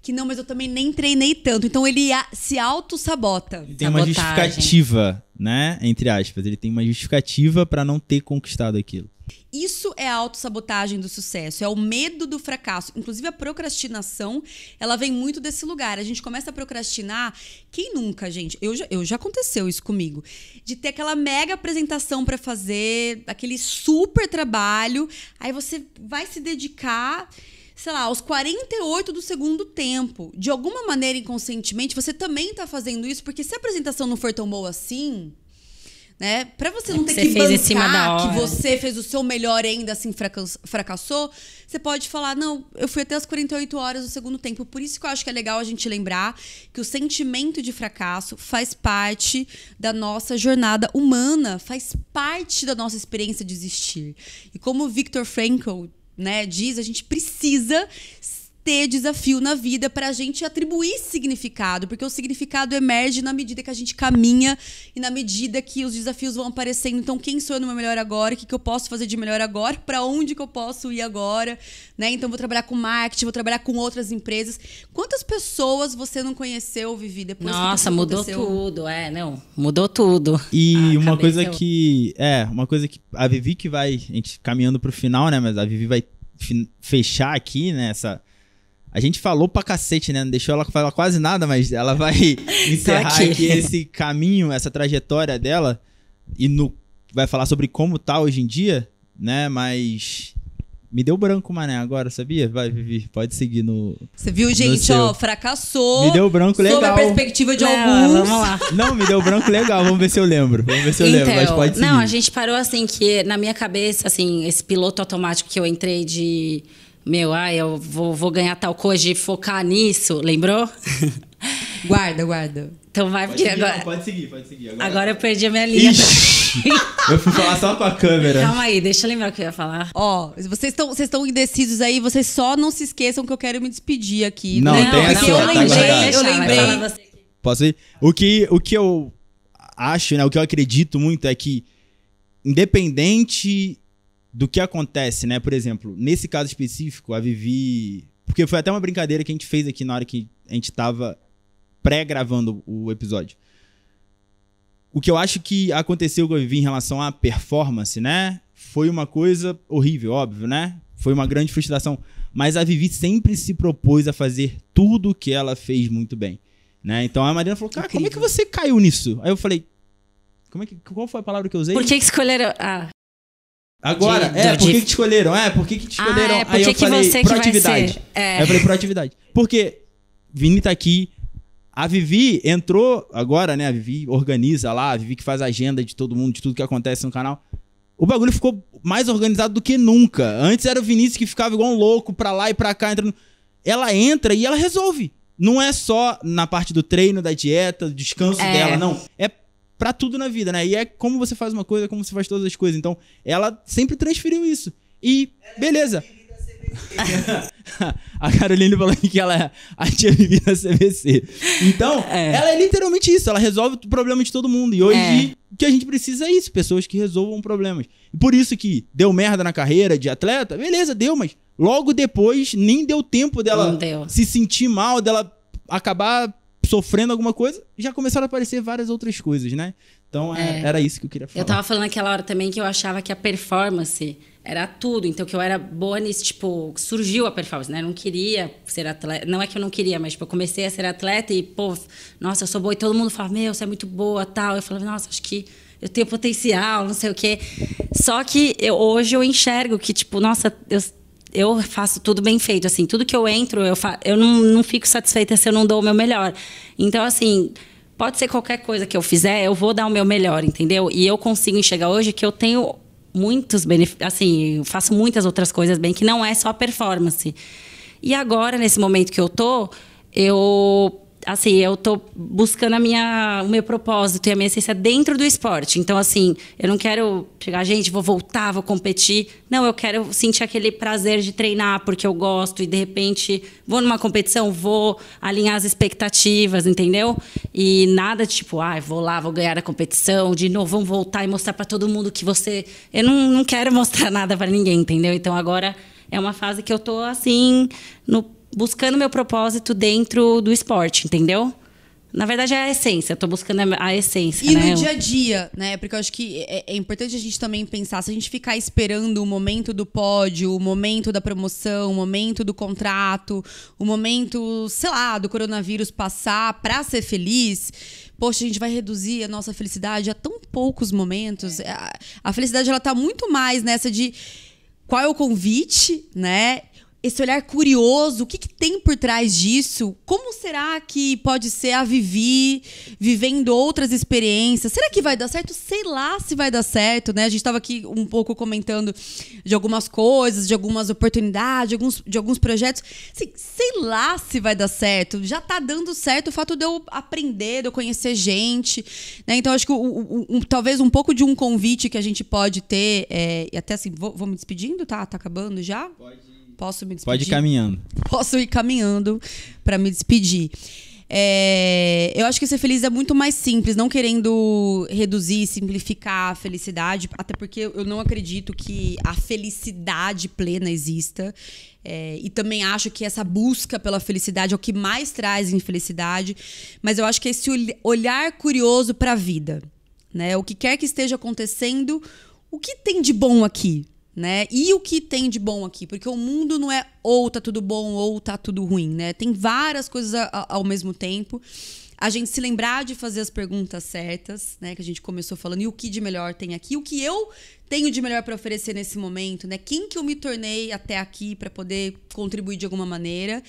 [SPEAKER 2] que não, mas eu também nem treinei tanto. Então ele a, se auto-sabota. Tem Sabotagem. uma justificativa,
[SPEAKER 1] né? Entre aspas. Ele tem uma justificativa para não ter conquistado aquilo.
[SPEAKER 2] Isso é a autossabotagem do sucesso, é o medo do fracasso. Inclusive a procrastinação, ela vem muito desse lugar. A gente começa a procrastinar. Quem nunca, gente? Eu já, eu já aconteceu isso comigo. De ter aquela mega apresentação para fazer, aquele super trabalho. Aí você vai se dedicar sei lá, aos 48 do segundo tempo. De alguma maneira, inconscientemente, você também tá fazendo isso, porque se a apresentação não for tão boa assim, né? Para você não ter você que fez bancar em cima da hora. que você fez o seu melhor e ainda assim fracassou, você pode falar, não, eu fui até as 48 horas do segundo tempo. Por isso que eu acho que é legal a gente lembrar que o sentimento de fracasso faz parte da nossa jornada humana, faz parte da nossa experiência de existir. E como o Viktor Frankl né, diz, a gente precisa ter desafio na vida para a gente atribuir significado, porque o significado emerge na medida que a gente caminha e na medida que os desafios vão aparecendo. Então, quem sou eu no meu melhor agora? O que, que eu posso fazer de melhor agora? Para onde que eu posso ir agora? Né? Então, vou trabalhar com marketing, vou trabalhar com outras empresas. Quantas pessoas você não conheceu, Vivi, depois Nossa, que mudou tudo,
[SPEAKER 3] é, não,
[SPEAKER 1] mudou tudo. E ah, uma coisa que, é, uma coisa que a Vivi que vai, a gente caminhando para o final, né, mas a Vivi vai fechar aqui, né, essa a gente falou pra cacete, né? Não deixou ela falar quase nada, mas ela vai encerrar aqui. aqui esse caminho, essa trajetória dela. E no, vai falar sobre como tá hoje em dia, né? Mas me deu branco, mané, agora, sabia? Vai, Vivi, pode seguir no. Você viu, gente, ó,
[SPEAKER 2] fracassou. Me deu branco legal. Sob a perspectiva de alguns. Vamos lá.
[SPEAKER 1] Não, me deu branco legal, vamos ver se eu lembro. Vamos ver se eu então, lembro, mas então, pode seguir. Não, a
[SPEAKER 3] gente parou assim, que na minha cabeça, assim, esse piloto automático que eu entrei de meu, ai, eu vou, vou ganhar tal coisa e focar nisso, lembrou? guarda, guarda. Então vai, porque agora. Não, pode seguir, pode seguir. Agora, agora eu perdi a minha linha.
[SPEAKER 1] eu fui falar só com a câmera. Calma
[SPEAKER 2] aí, deixa eu lembrar o que eu ia falar. Ó, vocês estão indecisos aí, vocês só não se esqueçam que eu quero me despedir aqui. Não, não tem não, a sua, eu, tá lembrei, guardado. eu lembrei.
[SPEAKER 1] Posso ir? O que, o que eu acho, né? O que eu acredito muito é que, independente do que acontece, né? Por exemplo, nesse caso específico, a Vivi. Porque foi até uma brincadeira que a gente fez aqui na hora que a gente tava pré-gravando o episódio. O que eu acho que aconteceu com a Vivi em relação à performance, né? Foi uma coisa horrível, óbvio, né? Foi uma grande frustração. Mas a Vivi sempre se propôs a fazer tudo o que ela fez muito bem. Né? Então a Marina falou: Cara, como é que você caiu nisso? Aí eu falei: como é que, Qual foi a palavra que eu usei? Por que
[SPEAKER 3] escolheram. Ah.
[SPEAKER 1] Agora, de, é, do, por que, de... que te escolheram? É, por que, que te ah, escolheram? Ah, é, Aí eu falei, proatividade. É. eu falei, proatividade. Porque Vini tá aqui, a Vivi entrou agora, né? A Vivi organiza lá, a Vivi que faz a agenda de todo mundo, de tudo que acontece no canal. O bagulho ficou mais organizado do que nunca. Antes era o Vinícius que ficava igual um louco pra lá e pra cá. Entrando... Ela entra e ela resolve. Não é só na parte do treino, da dieta, do descanso é. dela, não. É para tudo na vida, né? E é como você faz uma coisa, como você faz todas as coisas. Então, ela sempre transferiu isso. E beleza. a Caroline falando que ela é a tia vivida CVC. Então, é. ela é literalmente isso. Ela resolve o problema de todo mundo. E hoje é. o que a gente precisa é isso: pessoas que resolvam problemas. E por isso que deu merda na carreira de atleta, beleza, deu, mas logo depois nem deu tempo dela deu. se sentir mal, dela acabar sofrendo alguma coisa, já começaram a aparecer várias outras coisas, né? Então é, é, era isso que eu queria falar. Eu
[SPEAKER 3] tava falando aquela hora também que eu achava que a performance era tudo, então que eu era boa nisso, tipo, surgiu a performance, né? Eu não queria ser atleta, não é que eu não queria, mas tipo, eu comecei a ser atleta e, pô, nossa, eu sou boa, e todo mundo fala, meu, você é muito boa, tal. Eu falava, nossa, acho que eu tenho potencial, não sei o quê. Só que eu, hoje eu enxergo que, tipo, nossa, eu eu faço tudo bem feito, assim, tudo que eu entro, eu, fa... eu não, não fico satisfeita se eu não dou o meu melhor. Então, assim, pode ser qualquer coisa que eu fizer, eu vou dar o meu melhor, entendeu? E eu consigo enxergar hoje que eu tenho muitos benefícios, assim, eu faço muitas outras coisas bem, que não é só performance. E agora, nesse momento que eu tô, eu assim, eu tô buscando a minha, o meu propósito e a minha essência dentro do esporte. Então, assim, eu não quero chegar, gente, vou voltar, vou competir. Não, eu quero sentir aquele prazer de treinar porque eu gosto e de repente vou numa competição, vou alinhar as expectativas, entendeu? E nada tipo, ah, vou lá, vou ganhar a competição, de novo, vamos voltar e mostrar para todo mundo que você. Eu não, não quero mostrar nada para ninguém, entendeu? Então agora é uma fase que eu tô assim, no buscando meu propósito dentro do esporte, entendeu? Na verdade, é a essência. Eu tô buscando a essência. E né? no dia a
[SPEAKER 2] dia, né? Porque eu acho que é, é, importante a gente também pensar. Se a gente ficar esperando o momento do pódio, o momento da promoção, o momento do contrato, o momento, sei lá, do coronavírus passar pra ser feliz. Poxa, a gente vai reduzir a nossa felicidade a tão poucos momentos. É. A, a felicidade, ela tá muito mais nessa de qual é o convite, né? esse olhar curioso, o que, que, tem por trás disso? Como será que pode ser a Vivi vivendo outras experiências? Será que vai dar certo? Sei lá se vai dar certo, né? A gente estava aqui um pouco comentando de algumas coisas, de algumas oportunidades, de alguns, de alguns projetos. Assim, sei lá se vai dar certo. Já está dando certo o fato de eu aprender, de eu conhecer gente, né? Então, acho que talvez um pouco de um convite que a gente pode ter, é, e até assim, vou, vou me despedindo, tá? Tá acabando já? Pode ir posso me despedir. Pode ir caminhando. Posso ir caminhando para me despedir. É, eu acho que ser feliz é muito mais simples, não querendo reduzir, simplificar a felicidade, até porque eu não acredito que a felicidade plena exista. É, e também acho que essa busca pela felicidade é o que mais traz infelicidade, mas eu acho que é esse olhar curioso para a vida, né? O que quer que esteja acontecendo, o que tem de bom aqui, né? E o que tem de bom aqui? Porque o mundo não é ou tá tudo bom ou tá tudo ruim, né? Tem várias coisas a, ao mesmo tempo. A gente se lembrar de fazer as perguntas certas, né? Que a gente começou falando, e o que de melhor tem aqui? O que eu tenho de melhor para oferecer nesse momento, né? Quem que eu me tornei até aqui para poder contribuir de alguma maneira?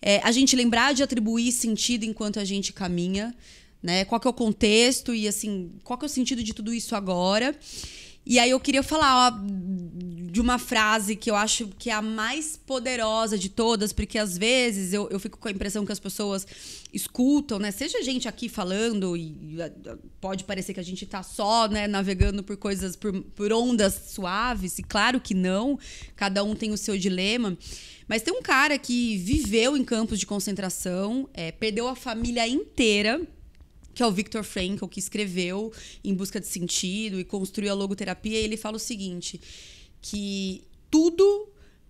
[SPEAKER 2] É, a gente lembrar de atribuir sentido enquanto a gente caminha, né? Qual que é o contexto e assim, qual que é o sentido de tudo isso agora? E aí eu queria falar ó, de uma frase que eu acho que é a mais poderosa de todas, porque às vezes eu, eu fico com a impressão que as pessoas escutam, né? Seja a gente aqui falando, e é, pode parecer que a gente tá só, né, navegando por coisas, por, por ondas suaves, e claro que não, cada um tem o seu dilema. Mas tem um cara que viveu em campos de concentração, é, perdeu a família inteira que é o Victor Frankl, que escreveu Em Busca de Sentido e construiu a logoterapia, ele fala o seguinte, que tudo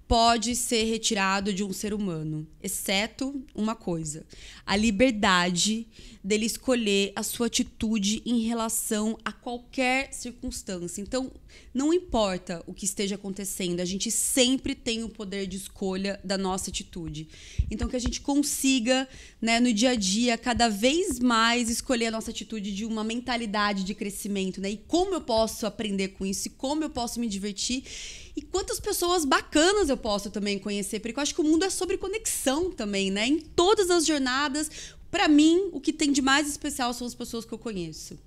[SPEAKER 2] pode ser retirado de um ser humano, exceto uma coisa: a liberdade dele escolher a sua atitude em relação a qualquer circunstância. Então, não importa o que esteja acontecendo, a gente sempre tem o poder de escolha da nossa atitude. Então, que a gente consiga, né, no dia a dia, cada vez mais escolher a nossa atitude de uma mentalidade de crescimento, né? E como eu posso aprender com isso e como eu posso me divertir e quantas pessoas bacanas eu posso também conhecer, porque eu acho que o mundo é sobre conexão também, né? Em todas as jornadas, para mim, o que tem de mais especial são as pessoas que eu conheço,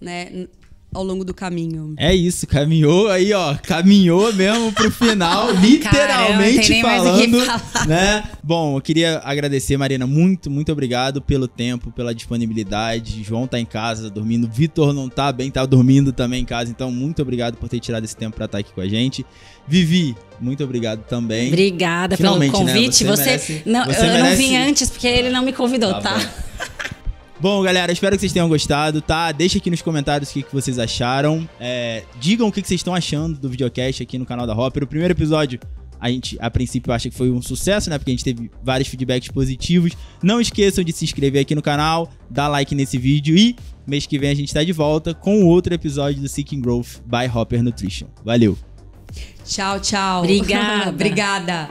[SPEAKER 2] né? ao longo do caminho.
[SPEAKER 1] É isso, caminhou aí, ó, caminhou mesmo pro final, literalmente Caramba, falando, né? Bom, eu queria agradecer, Marina, muito, muito obrigado pelo tempo, pela disponibilidade. João tá em casa dormindo, Vitor não tá bem, tá dormindo também em casa, então muito obrigado por ter tirado esse tempo para estar tá aqui com a gente. Vivi, muito obrigado também. Obrigada Finalmente, pelo né? convite. Né? Você, você merece, não, você eu merece... não vim
[SPEAKER 3] antes porque ele não me convidou, tá? tá?
[SPEAKER 1] Bom, galera, espero que vocês tenham gostado, tá? Deixa aqui nos comentários o que, que vocês acharam. É, digam o que, que vocês estão achando do videocast aqui no canal da Hopper. O primeiro episódio a gente, a princípio, acha que foi um sucesso, né? Porque a gente teve vários feedbacks positivos. Não esqueçam de se inscrever aqui no canal, dar like nesse vídeo e mês que vem a gente tá de volta com outro episódio do Seeking Growth by Hopper Nutrition. Valeu!
[SPEAKER 2] Tchau, tchau. Obrigada. Obrigada.